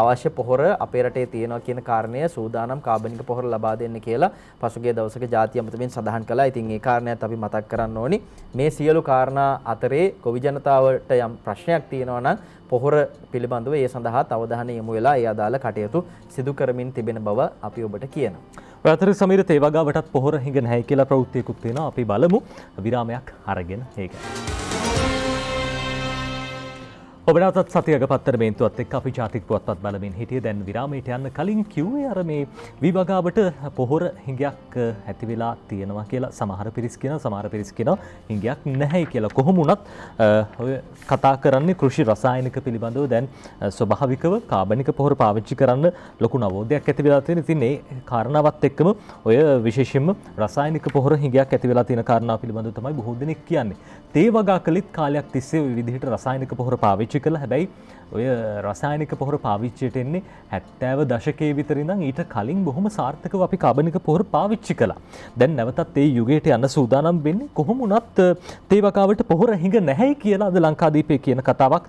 අවශ්‍ය පොහොර අපේ රටේ තියෙනවා කියන කාරණය සූදානම් කාබනික පොහොර ලබා දෙන්න කියලා පසුගිය දවසක ජාතිය අමතමින් සඳහන් කළා. ඉතින් ඒ කාරණයත් අපි මතක් කරන්න ඕනි. මේ සියලු කාරණා අතරේ කොවි ජනතාවට යම් ප්‍රශ්නයක් තියෙනවා නම් පොහොර පිළිබඳව ඒ සඳහා අවධානය යොමු වෙලා ඒ අදාළ කටයුතු සිදු කරමින් තිබෙන බව අපි ඔබට කියනවා. අතර සමීරත ඒවගාවටත් පොහොර හිඟ නැහැ කියලා ප්‍රවෘත්තියකුත් තියෙනවා අපි බලමු විරාමයක් අරගෙන ඒක. ඔබනතත් සතියක පත්තරමේන්තුවත් එක් අපි ජාතික පුවත්පත් බලමින් හිටිය දැන් විරාමයට යන්න කලින් කිව්වේ අර මේ විභගාවට පොහොර හිඟයක් ඇතිවෙලා තියෙනවා කියලා සමහර පිරිස් කියෙන සමහර පිරිස් කෙන හිඟයක් නැහැයි කියලා කොහොමුණත් ඔය කතා කරන්නේ කෘෂි රසායනික පිළිබඳව දැන් ස්වභාවිකව කාබනික පොහොර පාවිච්චි කරන්න ලොකු නවෝදයක් ඇතිවෙලා තියෙන තින්නේ කාරණාවත් එක්කම ඔය විශේෂෙන්ම රසායනික පොහොර හිඟයක් ඇතිවෙලා තියෙන කාරණා පිළිබඳව තමයි බොහෝ දෙනෙක් කියන්නේ. තේ වගා කලිත් කාලයක් තිස්සේ විදිහට රසායනික පොහොර පාවිච්චි පාවිච්චි කළ හැබැයි ඔය රසායනික පොහොර පාවිච්චයට එන්නේ හැත්තෑව දශකයේ විතරනම් ඊට කලින් බොහොම සාර්ථකව අපි කාබනික පොහොර පාවිච්චි කලා දැන් නැවතත් ඒ යුගයට යන්න සූදානම් වෙන්නේ කොහොම උනත් තේවකාවට පොහොර හිඟ නැහැයි කියලා අද ලංකාදීපය කියන කතාවක්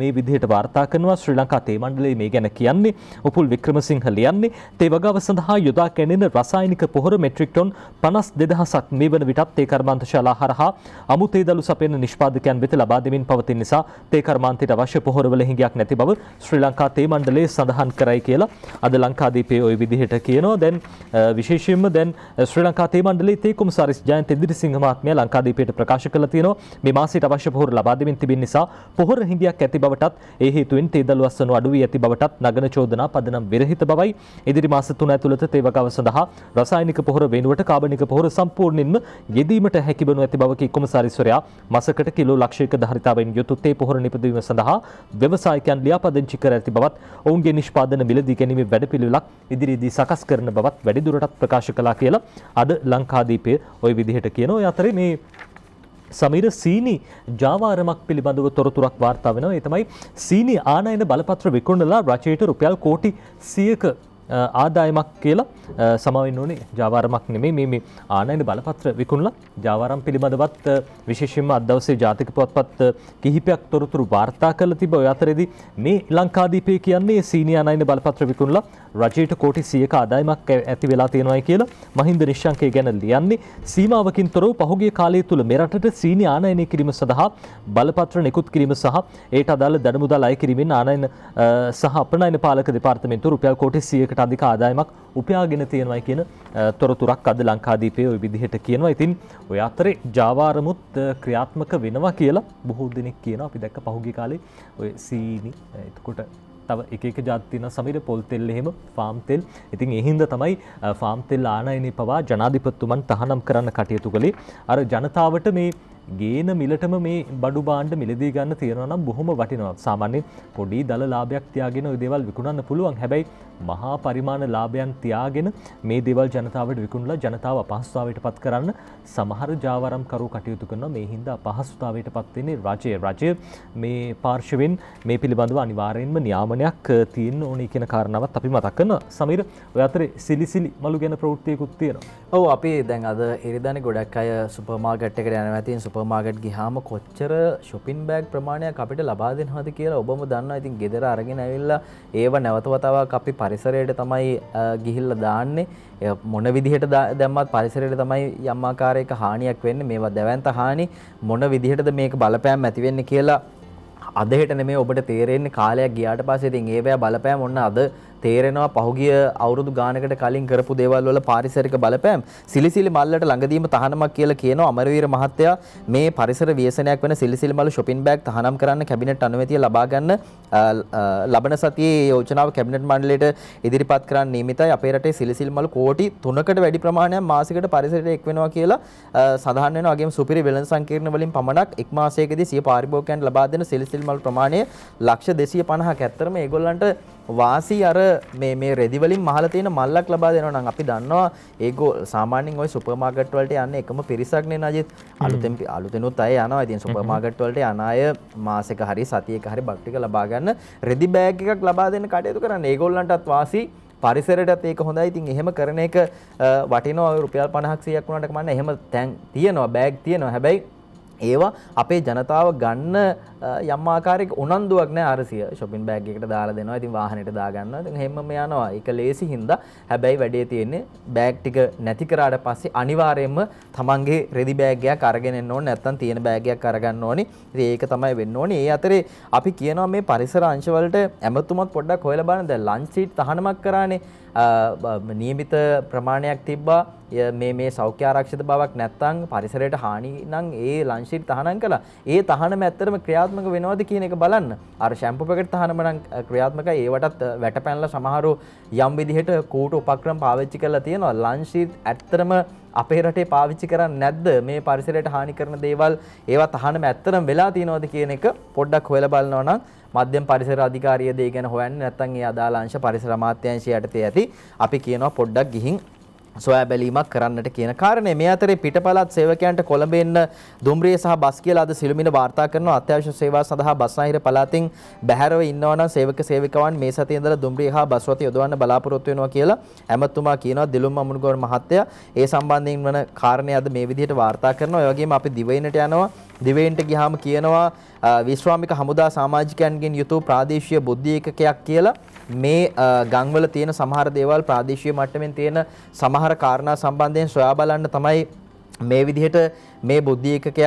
මේ විදිහට වාර්තා කරනවා ශ්‍රී ලංකා තේ මණ්ඩලය මේ ගැන කියන්නේ උපුල් වික්‍රමසිංහ ලියන්නේ තේවගාව සඳහා යොදා කැණෙන රසායනික පොහොර මෙට්‍රික් ටොන් පනස් දෙදහසක් මේ වන විටත් තේ කර්මාන්තශාලා හරහා අමුතේ දළු සපයන නිෂ්පාදකයන් වෙත ලබා දෙමින් පවතින නිසා තේ කර්මාන්තයට අවශ්‍ය පොහොරවල හිඟයක් නැති බව ශ්‍රී ලංකා තේ මණ්ඩලය සඳහන් කරයි කියලා අද ලංකාදීපයේ ওই විදිහට කියනවා. දැන් විශේෂයෙන්ම දැන් ශ්‍රී ලංකා තේ මණ්ඩලයේ තේ කොමසාරිස් ජයන්ත ඉදිරිසිංහ මහත්මයා ලංකාදීපයට ප්‍රකාශ කළා තියෙනවා මේ මාසයට අවශ්‍ය පොහොර ලබා දෙමින් තිබෙන නිසා පොහොර හිඟයක් ඇති බවටත් ඒ හේතුවෙන් තේ දළු අස්වනු අඩු වී ඇති බවටත් නගන චෝදනා පදනම් විරහිත බවයි ඉදිරි මාස 3 ඇතුළත තේ වගාව සඳහා රසායනික පොහොර වෙනුවට කාබනික පොහොර සම්පූර්ණයෙන්ම යෙදීමට හැකිවනු ඇති බව කී කොමසාරිස්වරයා මාසකට කිලෝ ලක්ෂයක ධාරිතාවෙන් යුතු තේ පොහොර නිපදවීම සඳහා ව්‍යවසායකයන් ලියාපදිංචි කර ඇති බවත් ඔවුන්ගේ නිෂ්පාදන මිලදී ගැනීමේ වැඩපිළිවෙලක් ඉදිරියේදී සකස් කරන බවත් වැඩිදුරටත් ප්‍රකාශ කළා කියලා අද ලංකාදීපය ওই විදිහට කියන ඔය අතරේ මේ සමීර සීනි ජාවාරමක් පිළිබඳව තොරතුරක් වාර්තා වෙනවා. ඒ තමයි සීනි ආනයන බලපත්‍ර විකුණලා රජයට රුපියල් කෝටි 100ක ආදායමක් කියලා සමවෙන්න ඕනේ ජාවාරමක් නෙමේ මේ ආනයින බලපත්‍ර විකුණලා ජාවාරම් පිළිබඳවත් විශේෂයෙන්ම අදවසේ ජාතික පුවත්පත් කිහිපයක් තොරතුරු වාර්තා කරලා තිබ ඔය අතරේදී මේ ලංකාදීපය කියන්නේ සීනි ආනයින බලපත්‍ර විකුණලා රජයට කෝටි 100ක ආදායමක් ඇති වෙලා තියෙනවායි කියලා මහින්ද නිශ්ශංකය ගැන ලියන්නේ සීමාවකින් තොරව පහුගිය කාලය තුල මෙරටට සීනි ආනයනය කිරීම සඳහා බලපත්‍ර නිකුත් කිරීම සහ ඒට අදාළ දඩමුදල් අය කිරීමෙන් ආනයන සහ අපනයන පාලක දෙපාර්තමේන්තුව රුපියල් කෝටි 100කට ලක්ෂයකට අධික ආදායමක් උපයාගෙන තියෙනවයි කියන තොරතුරක් අද ලංකාදීපය ඔය විදිහට කියනවා ඉතින් ඔය අතරේ ජාවාරමුත් ක්‍රියාත්මක වෙනවා කියලා බොහෝ දෙනෙක් කියන අපි දැක්ක පහුගි කාලේ ඔය සීනි එතකොට තව එක ජාතින සමීර පොල්තෙල් එහෙම ෆාම්තෙල් ඉතින් එහින්ද තමයි ෆාම්තෙල් ආනයනි පවා ජනාධිපත්තුමන් තහනම් කරන්න කටයුතු කළේ අර ජනතාවට මේ ගේන මිලටම මේ බඩු බාණ්ඩ මිලදී ගන්න තියෙනවා නම් බොහොම වටිනවා. සාමාන්‍යයෙන් පොඩි දල ලාභයක් තියාගෙන ওই දේවල් විකුණන්න පුළුවන්. හැබැයි මහා පරිමාණ ලාභයන් තියාගෙන මේ දෙවල් ජනතාවට විකුණලා ජනතාව අපහසුතාවයට පත් කරන්න සමහර ජාවරම් කරු කටයුතු කරනවා මේ හින්දා අපහසුතාවයට පත්වෙන්නේ රජය රජය මේ පාර්ශවෙන් මේ පිළිබඳව අනිවාරයෙන්ම නියාමනයක් තියෙන් ඕන කියන කාරණාවත් අපි මතක් කරන සමීර ඔය අතරේ සිලිසිලි මලු ගැන ප්‍රවෘත්තියකුත් තියෙනවා ඔව් අපි දැන් අද එරිදානේ ගොඩක් අය සුපර්මාකට් එකට යනවා ඉතින් සුපර්මාකට් ගිහාම කොච්චර shopping bag ප්‍රමාණයක් අපිට ලබා දෙනවද කියලා ඔබම දන්නවා ඉතින් ගෙදර අරගෙන ඇවිල්ලා ඒව නැවත වතාවක් අපි පරිසරයට තමයි ගිහිල්ල දාන්නේ මොන විදිහට දැම්මත් පරිසරයට තමයි යම්මාකාරයක හානියක් වෙන්න මේවා දැවන්ත හානි මොන විදිහටද මේක බලපෑම් ඇතිවෙන්න කියලා අදහෙට නෙමේ ඔබට තේරෙන්නේ කාලයක් ගියාට පස්සේ ඉතින් ඒවැය බලපෑම් ඔන්න අද තේරෙනවා පහුගිය අවුරුදු ගානකට කලින් කරපු දේවල් වල පාරිසරික බලපෑම් සිලිසිලි මල්ලට ළඟදීම තහනමක් කියලා කියනවා අමරවීර මහත්තයා මේ පරිසර ව්‍යසනයක් වෙන සිලිසිලි මල් shopping bag තහනම් කරන්න කැබිනට් අනුමැතිය ලබා ගන්න ලබන සතියේ යෝජනාව කැබිනට් මණ්ඩලයට ඉදිරිපත් කරන්න නියමිතයි අපේ රටේ සිලිසිලි මල් කෝටි 3කට වැඩි ප්‍රමාණයක් මාසිකට පරිසරයට එක් වෙනවා කියලා සඳහන් වෙනවා. වගේම සුපිරි වෙළඳ සංකීර්ණ වලින් පමණක් එක් මාසයකදී සිය පාරිභෝගිකයන්ට ලබා දෙන සිලිසිල් මල් ප්‍රමාණය ලක්ෂ 250ක් ඇත්තරම ඒගොල්ලන්ට වාසි අර මේ මේ රෙදි වලින් මහලා තියෙන මල්ලක් ලබා දෙනවා නම් අපි දන්නවා ඒගොල්ලෝ සාමාන්‍යයෙන් ওই සුපර් මාකට් වලට යන්නේ එකම පිරිසක් නේ නජිත් අලුතෙන් අලුතෙනුත් අය යනවා ඉතින් සුපර් මාකට් වලට යන අය මාසෙක හරි සතියක හරි බක් ටික ලබා ගන්න රෙදි බෑග් එකක් ලබා දෙන්න කටයුතු කරන්නේ ඒගොල්ලන්ටත් වාසි පරිසරටත් ඒක හොඳයි ඉතින් එහෙම කරන එක වටිනවා රුපියල් 50ක් 100ක් වුණාට කමන්න එහෙම තැන් තියෙනවා බෑග් තියෙනවා හැබැයි ඒවා අපේ ජනතාව ගන්න යම්මාකාරෙක් උනන්දුවක්න අරසිය ශොපින් බෑගකට දාලා දෙනවා ඉතින් වාහනට දාගන්න හෙම යනවා එක ලේසි හින්ද හැබැයි වැඩේ තියෙන්නේ බෑග් ටික නැති කරාට පස්සේ අනිවාර්යයෙන්ම තමන්ගේ රෙදි බෑගයක් අරගෙන එන්න ඕනේ නැත්නම් තියෙන බෑගයක් අරගන්න ඕනේ ඉතින් ඒක තමයි වෙන්න ඕනේ ඒ අතරේ අපි කියනවා මේ පරිසර අංශ වලට ඇමතුමත් පොඩ්ඩක් හොයලා බලන්න දැන් ලන්ච් සීට් තහනමක් කරානේ නියමිත ප්‍රමාණයක් තිබ්බා මේ මේ සෞඛ්‍ය ආරක්ෂිත බවක් නැත්තම් පරිසරයට හානි නම් ඒ ලංශීර් තහනම් කළා. ඒ තහනම ඇත්තටම ක්‍රියාත්මක වෙනවද කියන එක බලන්න. අර ෂැම්පු පැකට් තහනම නම් ක්‍රියාත්මකයි. ඒවටත් වැටපැනලා සමහරු යම් විදිහට කූට උපක්‍රම පාවිච්චි කරලා තියෙනවා. ලංශීර් ඇත්තටම අපේ රටේ පාවිච්චි කරන්නේ නැද්ද මේ පරිසරයට හානි කරන දේවල් ඒවා තහනම ඇත්තටම වෙලා තියෙනවද කියන එක පොඩ්ඩක් හොයලා බලනවා නම් මධ්‍යම පරිසර අධිකාරියද ඒ ගැන හොයන්නේ නැත්නම් ඒ අදාළ අංශ පරිසර අමාත්‍යාංශය යටතේ ඇති අපි කියනවා පොඩ්ඩක් ගිහින් සොයා බැලීමක් කරන්නට කියන කාරණය මේ අතරේ පිටපලත් සේවකයන්ට කොළඹෙන්න දුම්රිය සහ බස් කියලා අද සිළුමිණ වාර්තා කරන අත්‍යවශ්‍ය සේවා සඳහා බස්නාහිර පළාතින් බැහැරව ඉන්නවා නම් සේවක සේවිකාවන් මේ සතියේ ඉඳලා දුම්රිය හා බස් වත යොදවන්න බලාපොරොත්තු වෙනවා කියලා ඇමතුමා කියනවා දිලුම් අමුණුගොඩ මහත්තයා ඒ සම්බන්ධයෙන් වන කාරණය අද මේ විදිහට වාර්තා කරනවා ඒ වගේම අපි දිවයිනට යනවා දිවයිනට ගියාම කියනවා විශ්‍රාමික හමුදා සමාජිකයන්ගෙන් යුතු ප්‍රාදේශීය බුද්ධි ඒකකයක් කියලා මේ ගම්වල තියෙන සමහර දේවල් ප්‍රාදේශීය මට්ටමින් තියෙන සමහර කාරණා සම්බන්ධයෙන් සොයා බලන්න තමයි මේ විදිහට මේ බුද්ධි ඒකකයක්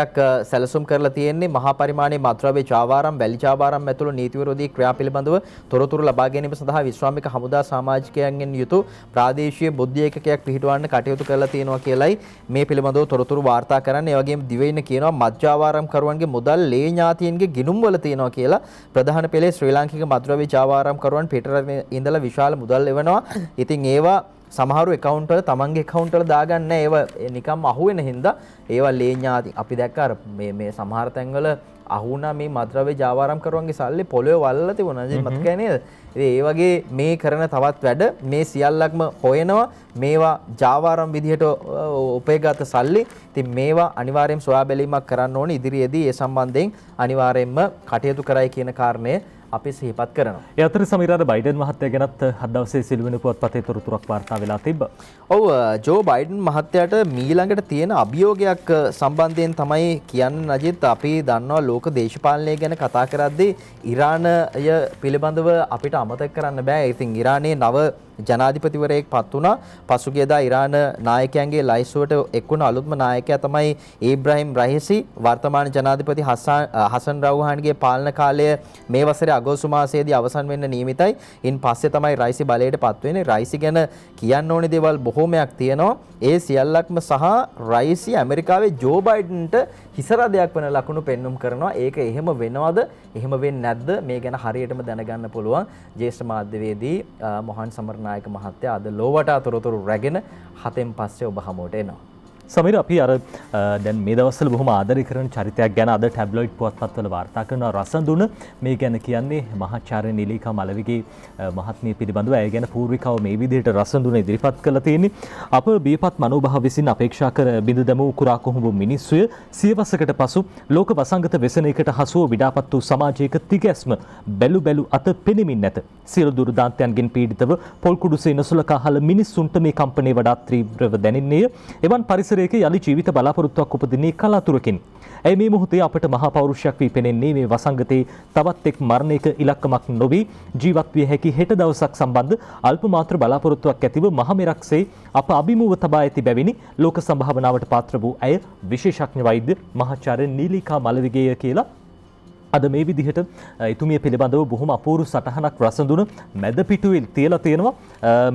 සැලසුම් කරලා තියෙන්නේ මහා පරිමාණයේ මත්ද්‍රව්‍ය චාවාරම් වැලි චාවාරම් ඇතුළු නීති විරෝධී ක්‍රියා පිළිබඳව තොරතුරු ලබා ගැනීම සඳහා විශ්‍රාමික හමුදා සමාජිකයන්ගෙන් යුතු ප්‍රාදේශීය බුද්ධි ඒකකයක් පිහිටවන්න කටයුතු කරලා තියෙනවා කියලයි මේ පිළිබඳව තොරතුරු වාර්තා කරන්නේ. ඒ වගේම දිවයින කියනවා මත්චාවාරම් කරුවන්ගේ මුදල් ලේ ඥාතියින්ගේ ගිණුම් වල තියෙනවා කියලා ප්‍රධාන පෙළේ ශ්‍රී ලාංකික මත්ද්‍රව්‍ය චාවාරම් කරුවන් පිටරට ඉඳලා විශාල මුදල් එවනවා. ඉතින් ඒවා සමහරු එකකවන්ටල තමන්ගේ කවුන්ටල දාගන්න ඒව නිකම් අහුවෙන හින්දා ඒවල් ලේ ඥාති අපි දැක්කර මේ සමහරතැන්වල අහුන මේ මද්‍රවේ ජාවාරම් කරුවන්ගේ සල්ලි පොළොය වල්ල තිබුණා මතකයි නේද ඒ වගේ මේ කරන තවත් වැඩ මේ සියල්ලක්ම හොයනවා මේවා ජාවාරම් විදිහට උපයගත සල්ලි ඉතින් මේවා අනිවාර්යෙන් සොයා බැලීමක් කරන්න ඕනේ ඉදිරියේදී ඒ සම්බන්ධයෙන් අනිවාර්යෙන්ම කටයුතු කරයි කියන කාරණය අපි සිහිපත් කරනවා. ඒ අතර සමීරාද බයිඩන් මහත්තයා ගැනත් හත් දවසේ සිළුවෙන පුවත්පතේ තොරතුරක් වාර්තා වෙලා තිබ්බා. ඔව් ජෝ බයිඩන් මහත්තයාට මීළඟට තියෙන අභියෝගයක් සම්බන්ධයෙන් තමයි කියන්නේ නජිත් අපි දන්නවා ලෝක දේශපාලනය ගැන කතා කරද්දී ඉරානය පිළිබඳව අපිට අමතක කරන්න බෑ. ඉතින් ඉරානයේ නව ජනාධිපතිවරයෙක් පත් වුණා. පසුගියදා ඉරාන නායකයන්ගේ ලයිස්ට්ුවට එක් වුණ අලුත්ම නායකයා තමයි ඉබ්‍රහීම් රයිසි. වර්තමාන ජනාධිපති හසන් රවුහාන්ගේ පාලන කාලය මේ වසරේ අගෝස්තු මාසයේදී අවසන් වෙන්න නියමිතයි. ඉන් පස්සේ තමයි රයිසි බලයට පත් වෙන්නේ. රයිසි ගැන කියන්න ඕනේ දේවල් බොහෝමයක් තියෙනවා. ඒ සියල්ලක්ම සහ රයිසි ඇමරිකාවේ ජෝ බයිඩන්ට හිසරදයක් වන ලකුණු පෙන්눔 කරනවා. ඒක එහෙම වෙනවද? එහෙම වෙන්නේ නැද්ද? මේ ගැන හරියටම දැනගන්න පුළුවන් ජේෂ්ඨ මාධ්‍යවේදී මොහන් සමරණ කරුණායක මහත්තයා අද ලෝවට අතරතුරු රැගෙන හතෙන් පස්සේ ඔබ හමුවට එනවා. සමර අපි අර දැන් මේ දවස්සල බොහම ආදරි කරන චරිතයක් ගැන අද ටැබ්ලොයිඩ් පුවත්පත්වල වාර්තා කරන රසඳුන මේ ගැන කියන්නේ මහාචාරය නිලිකා මලවිගේ මහත්මය පිළිබඳව ඇය ගැන පූර්විකාව මේ විදිහට රසඳුන ඉදිරිපත් කළ තියෙන්නේ අප බීපත් මනෝභාව විසින් අපේක්ෂා කර බිඳ දැමූ කුරා කොහොඹ මිනිස්සුය සියවසකට පසු ලෝක වසංගත වෙසනයකට හසුව විඩාපත් වූ සමාජයක තිගැස්ම බැලු බැලු අත පෙනෙමින් නැත සියලු දුර්දාන්තයන්ගෙන් පීඩිතව පොල් කුඩුසේ නොසලකා හල මිනිස්සුන්ට මේ කම්පනය වඩාත් තීව්‍රව දැනෙන්නේ එවන් පරිසර ක්ෂේත්‍රයක යළි ජීවිත බලාපොරොත්තුවක් උපදින්නේ කලාතුරකින්. ඇයි මේ මොහොතේ අපට මහා පෞරුෂයක් වී පෙනෙන්නේ මේ වසංගතයේ තවත් එක් මරණයක ඉලක්කමක් නොවී ජීවත් විය හැකි හෙට දවසක් සම්බන්ධ අල්ප මාත්‍ර බලාපොරොත්තුවක් ඇතිව මහමෙරක්සේ අප අභිමුව තබා ඇති බැවිනි ලෝක සම්භාවනාවට පාත්‍ර වූ ඇය විශේෂඥ වෛද්‍ය මහාචාර්ය නීලිකා මලවිගේය කියලා අද මේ විදිහට එතුමිය පිළිබඳව බොහොම අපූරු සටහනක් රසඳුන මැද පිටුවල් තියලා තියෙනවා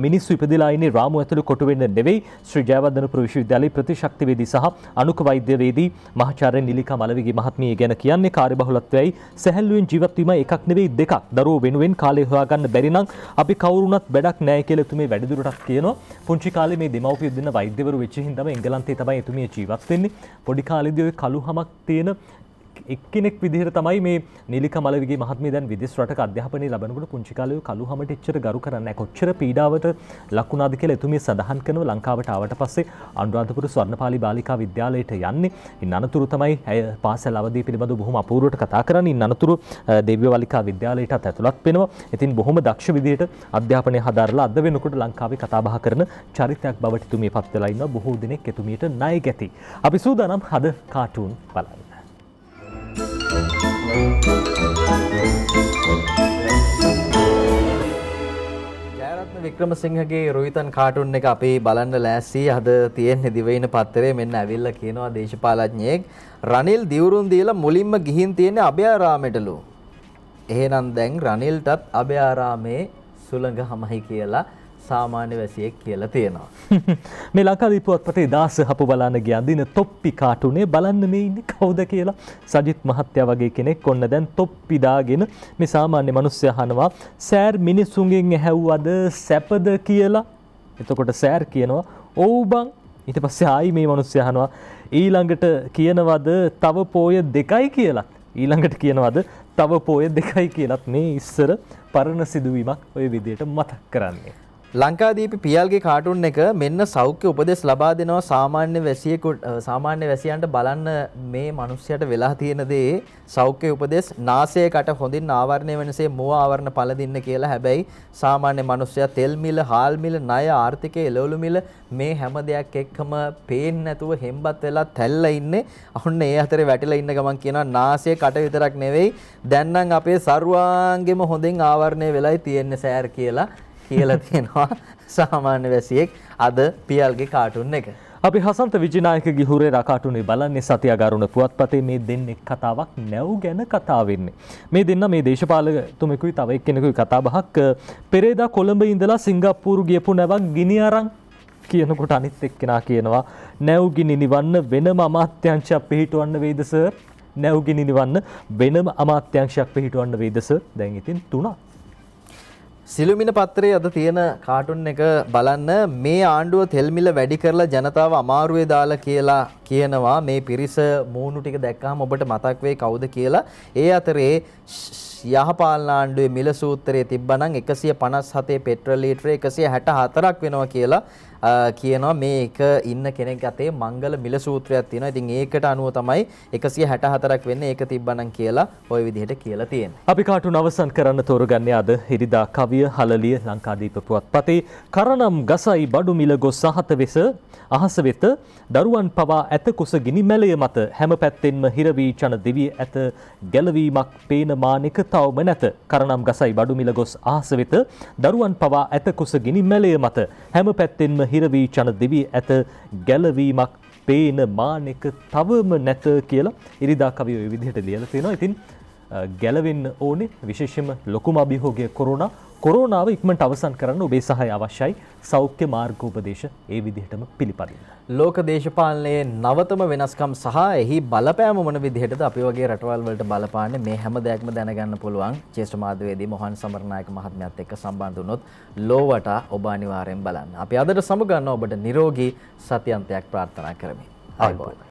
මිනිස් විපදිලායිනේ රාමු ඇතුළු කොටුවෙන්න නෙවෙයි ශ්‍රී ජයවර්ධනපුර විශ්වවිද්‍යාලයේ ප්‍රතිශක්තිවේදී සහ අනුක වෛද්‍යවේදී මහාචාර්ය නිලිකා මලවිගේ මහත්මිය ගැන කියන්නේ කාර්යබහුලත්වයයි සැහැල්ලුවෙන් ජීවත් වීම එකක් නෙවෙයි දෙකක් දරුවෝ වෙනුවෙන් කාලය හොයාගන්න බැරි නම් අපි කවුරුණත් වැඩක් නැහැ කියලා එතුමිය වැඩිදුරටත් කියනවා පුංචි කාලේ මේ දෙමව්පිය දෙන්න වෛද්‍යවරු වෙච්ච හින්දාම එංගලන්තේ තමයි එතුමිය ජීවත් වෙන්නේ පොඩි කාලේදී ওই කළු හමක් තියෙන එක්කෙනෙක් විදිහට තමයි මේ නිලික මලවිගේ මහත්මිය දැන් විදෙස් රටක අධ්‍යාපනය ලබනකොට පුංචි කාලේ කළුහමට එච්චර ගරු කරන්නේ නැහැ. කොච්චර පීඩාවට ලකුණාද කියලා එතුමිය සඳහන් කරනවා ලංකාවට ආවට පස්සේ අනුරාධපුර ස්වර්ණපාලි බාලිකා විද්‍යාලයට යන්නේ. ඉන් අනතුරු තමයි ඇය පාසල් අවධිය පිළිබඳව බොහොම අපූර්වට කතා කරන්නේ. ඉන් අනතුරු දෙවිය වලිකා විද්‍යාලයටත් ඇතුළත් වෙනවා. ඉතින් බොහොම දක්ෂ විදිහට අධ්‍යාපනය හදාරලා අද වෙනකොට ලංකාවේ කතාබහ කරන චරිතයක් බවට එතුමිය පත් වෙලා ඉන්නවා. බොහෝ දෙනෙක් එතුමියට ණය ගැති. අපි සූදානම් හද කාටුන් බලන්න. වික්‍රමසිංහගේ රුවිතන් කාටුන් එක අපි බලන්න ලෑස්සී අද තියෙන්නේ දිවයින පත්තරේ මෙන්න ඇවිල්ලා කියනවා දේශපාලඥයෙක් රනිල් දිවුරුන් දීලා මුලින්ම ගිහින් තියෙන්නේ අභයාරාමයටලු. එහෙනම් දැන් රනිල්ටත් අභයාරාමේ සුළඟ හමයි කියලා සාමාන්‍ය වැසියෙක් කියලා තියෙනවා. මේ ලංකාදීපුවත් පතේ දාස හපු බලන්න ගියන් දින තොප්පි කාටුනේ බලන්න මේ ඉන්නේ කවුද කියලා සජිත් මහත්තයා වගේ කෙනෙක් ඔන්න දැන් තොප්පි දාගෙන මේ සාමාන්‍ය මිනිස්සු අහනවා සෑර් මිනිසුන්ගෙන් ඇහැව්වද සැපද කියලා. එතකොට සෑර් කියනවා ඔව් බං ඊට පස්සේ ආයි මේ මිනිස්සු අහනවා ඊළඟට කියනවද තව පෝය දෙකයි කියලා. ඊළඟට කියනවද තව පෝය දෙකයි කියලත් මේ ඉස්සර පරණ සිදුවීමක් ඔය විදියට මතක් කරන්නේ. ලංකාදීපි පියල්ගේ කාටුන් එක මෙන්න සෞඛ්‍ය උපදෙස් ලබා දෙනවා සාමාන්‍ය වැසියෙකුට සාමාන්‍ය වැසියන්ට බලන්න මේ මිනිස්සයට වෙලා තියෙන දේ සෞඛ්‍ය උපදෙස් නාසයකට හොඳින් ආවරණය වෙනසේ මුව ආවරණ පළඳින්න කියලා හැබැයි සාමාන්‍ය මිනිස්සයා තෙල් මිල, හාල් මිල, ණය ආර්ථිකයේ එළවලු මිල මේ හැම දෙයක් එක්කම පේන්නේ නැතුව හෙම්බත් වෙලා තැල්ලා ඉන්නේ. අහන්න ඒ අතරේ වැටිලා ඉන්න ගමන් කියනවා නාසය කට විතරක් නෙවෙයි දැන් නම් අපේ සර්වාංගෙම හොඳින් ආවරණය වෙලයි තියෙන්නේ සෑර් කියලා. කියලා තියෙනවා සාමාන්‍ය වැසියෙක් අද පියල්ගේ කාටුන් එක. අපි හසන්ත විජිනායකගේ හුරේ රකාටුනේ බලන්නේ සතියාගාරුණ පුවත්පතේ මේ දෙන්නෙක් කතාවක් නැව් ගැන කතා වෙන්නේ. මේ දෙන්න මේ දේශපාලකතුමෙකුයි තව එක්කෙනෙකුයි කතා බහක් පෙරේදා කොළඹ ඉඳලා සිංගප්පූරු ගියපු නැවක් ගිනි අරන් කියනකොට අනිත් එක්කෙනා කියනවා නැව් ගිනි නිවන්න වෙනම අමාත්‍යංශයක් පිහිටවන්න වේද සර්? නැව් ගිනි නිවන්න වෙනම අමාත්‍යංශයක් පිහිටවන්න වේද සර්? දැන් ඉතින් තුනක් සිලුමින පත්‍රයේ අද තියෙන කාටුන් එක බලන්න මේ ආණ්ඩුව තෙල්මිල වැඩි කරලා ජනතාව අමාරුවේ දාලා කියලා කියනවා මේ පිරිස මූණු ටික දැක්කම ඔබට මතක් වෙයි කවුද කියලා. ඒ අතරේ යහපාලන ආණ්ඩුවේ මිල සූත්‍රයේ තිබ්බනම් 157 පෙට්‍රල් ලීටර 164ක් වෙනවා කියලා කියනවා මේ එක ඉන්න කෙනෙක් අතේ මංගල මිල සූත්‍රයක් තියෙනවා. ඉතින් ඒකට අනුව තමයි 164ක් වෙන්නේ. ඒක තිබ්බනම් කියලා ওই විදිහට කියලා තියෙනවා. අපි කාටුන් අවසන් කරන්න තෝරගන්නේ අද ඉරිදා කවිය හලලිය ලංකාදීප පුවත්පතේ කරණම් ගසයි බඩු මිල ගොස් සහත වෙස අහස වෙත දරුවන් පවා ඇත කුස ගිනි මැලය මත හැම පැත්තෙන්ම හිර වී චන දිවි ඇත ගැලවීමක් පේන මානෙක තවම නැත. කරණම් ගසයි බඩු මිල ගොස් අහස වෙත දරුවන් පවා ඇත කුස ගිනි මැලය මත හැම පැත්තෙන්ම හිරවී චන දිවී ඇත ගැලවීමක් පේන මානෙක තවම නැත කියලා ඉරිදා කවිය විදිහට ලියලා තියෙනවා. ඉතින් ගැලවෙන්න ඕනේ විශේෂයෙන්ම ලොකුම අභියෝගය කොරෝනා කොරෝනාව ඉක්මට අවසන් කරන්න ඔබේ සහය අවශ්‍යයි සෞඛ්‍ය මාර්ගෝපදේශ ඒ විදිහටම පිළිපදින්න. ලෝක දේශපාලනයේ නවතම වෙනස්කම් සහ එහි බලපෑම මොන විදිහටද අපි වගේ රටවල් වලට බලපාන්නේ මේ හැම දෙයක්ම දැනගන්න පුළුවන් ජේෂ්ඨ මාධ්‍යවේදී මොහන් සමරනායක මහත්මයාත් එක්ක සම්බන්ධ වුණොත් ලෝවට ඔබ අනිවාර්යෙන් බලන්න. අපි අදට සමුගන්න ඔබට නිරෝගී සතියන්තයක් ප්‍රාර්ථනා කරමි. ආයුබෝවන්.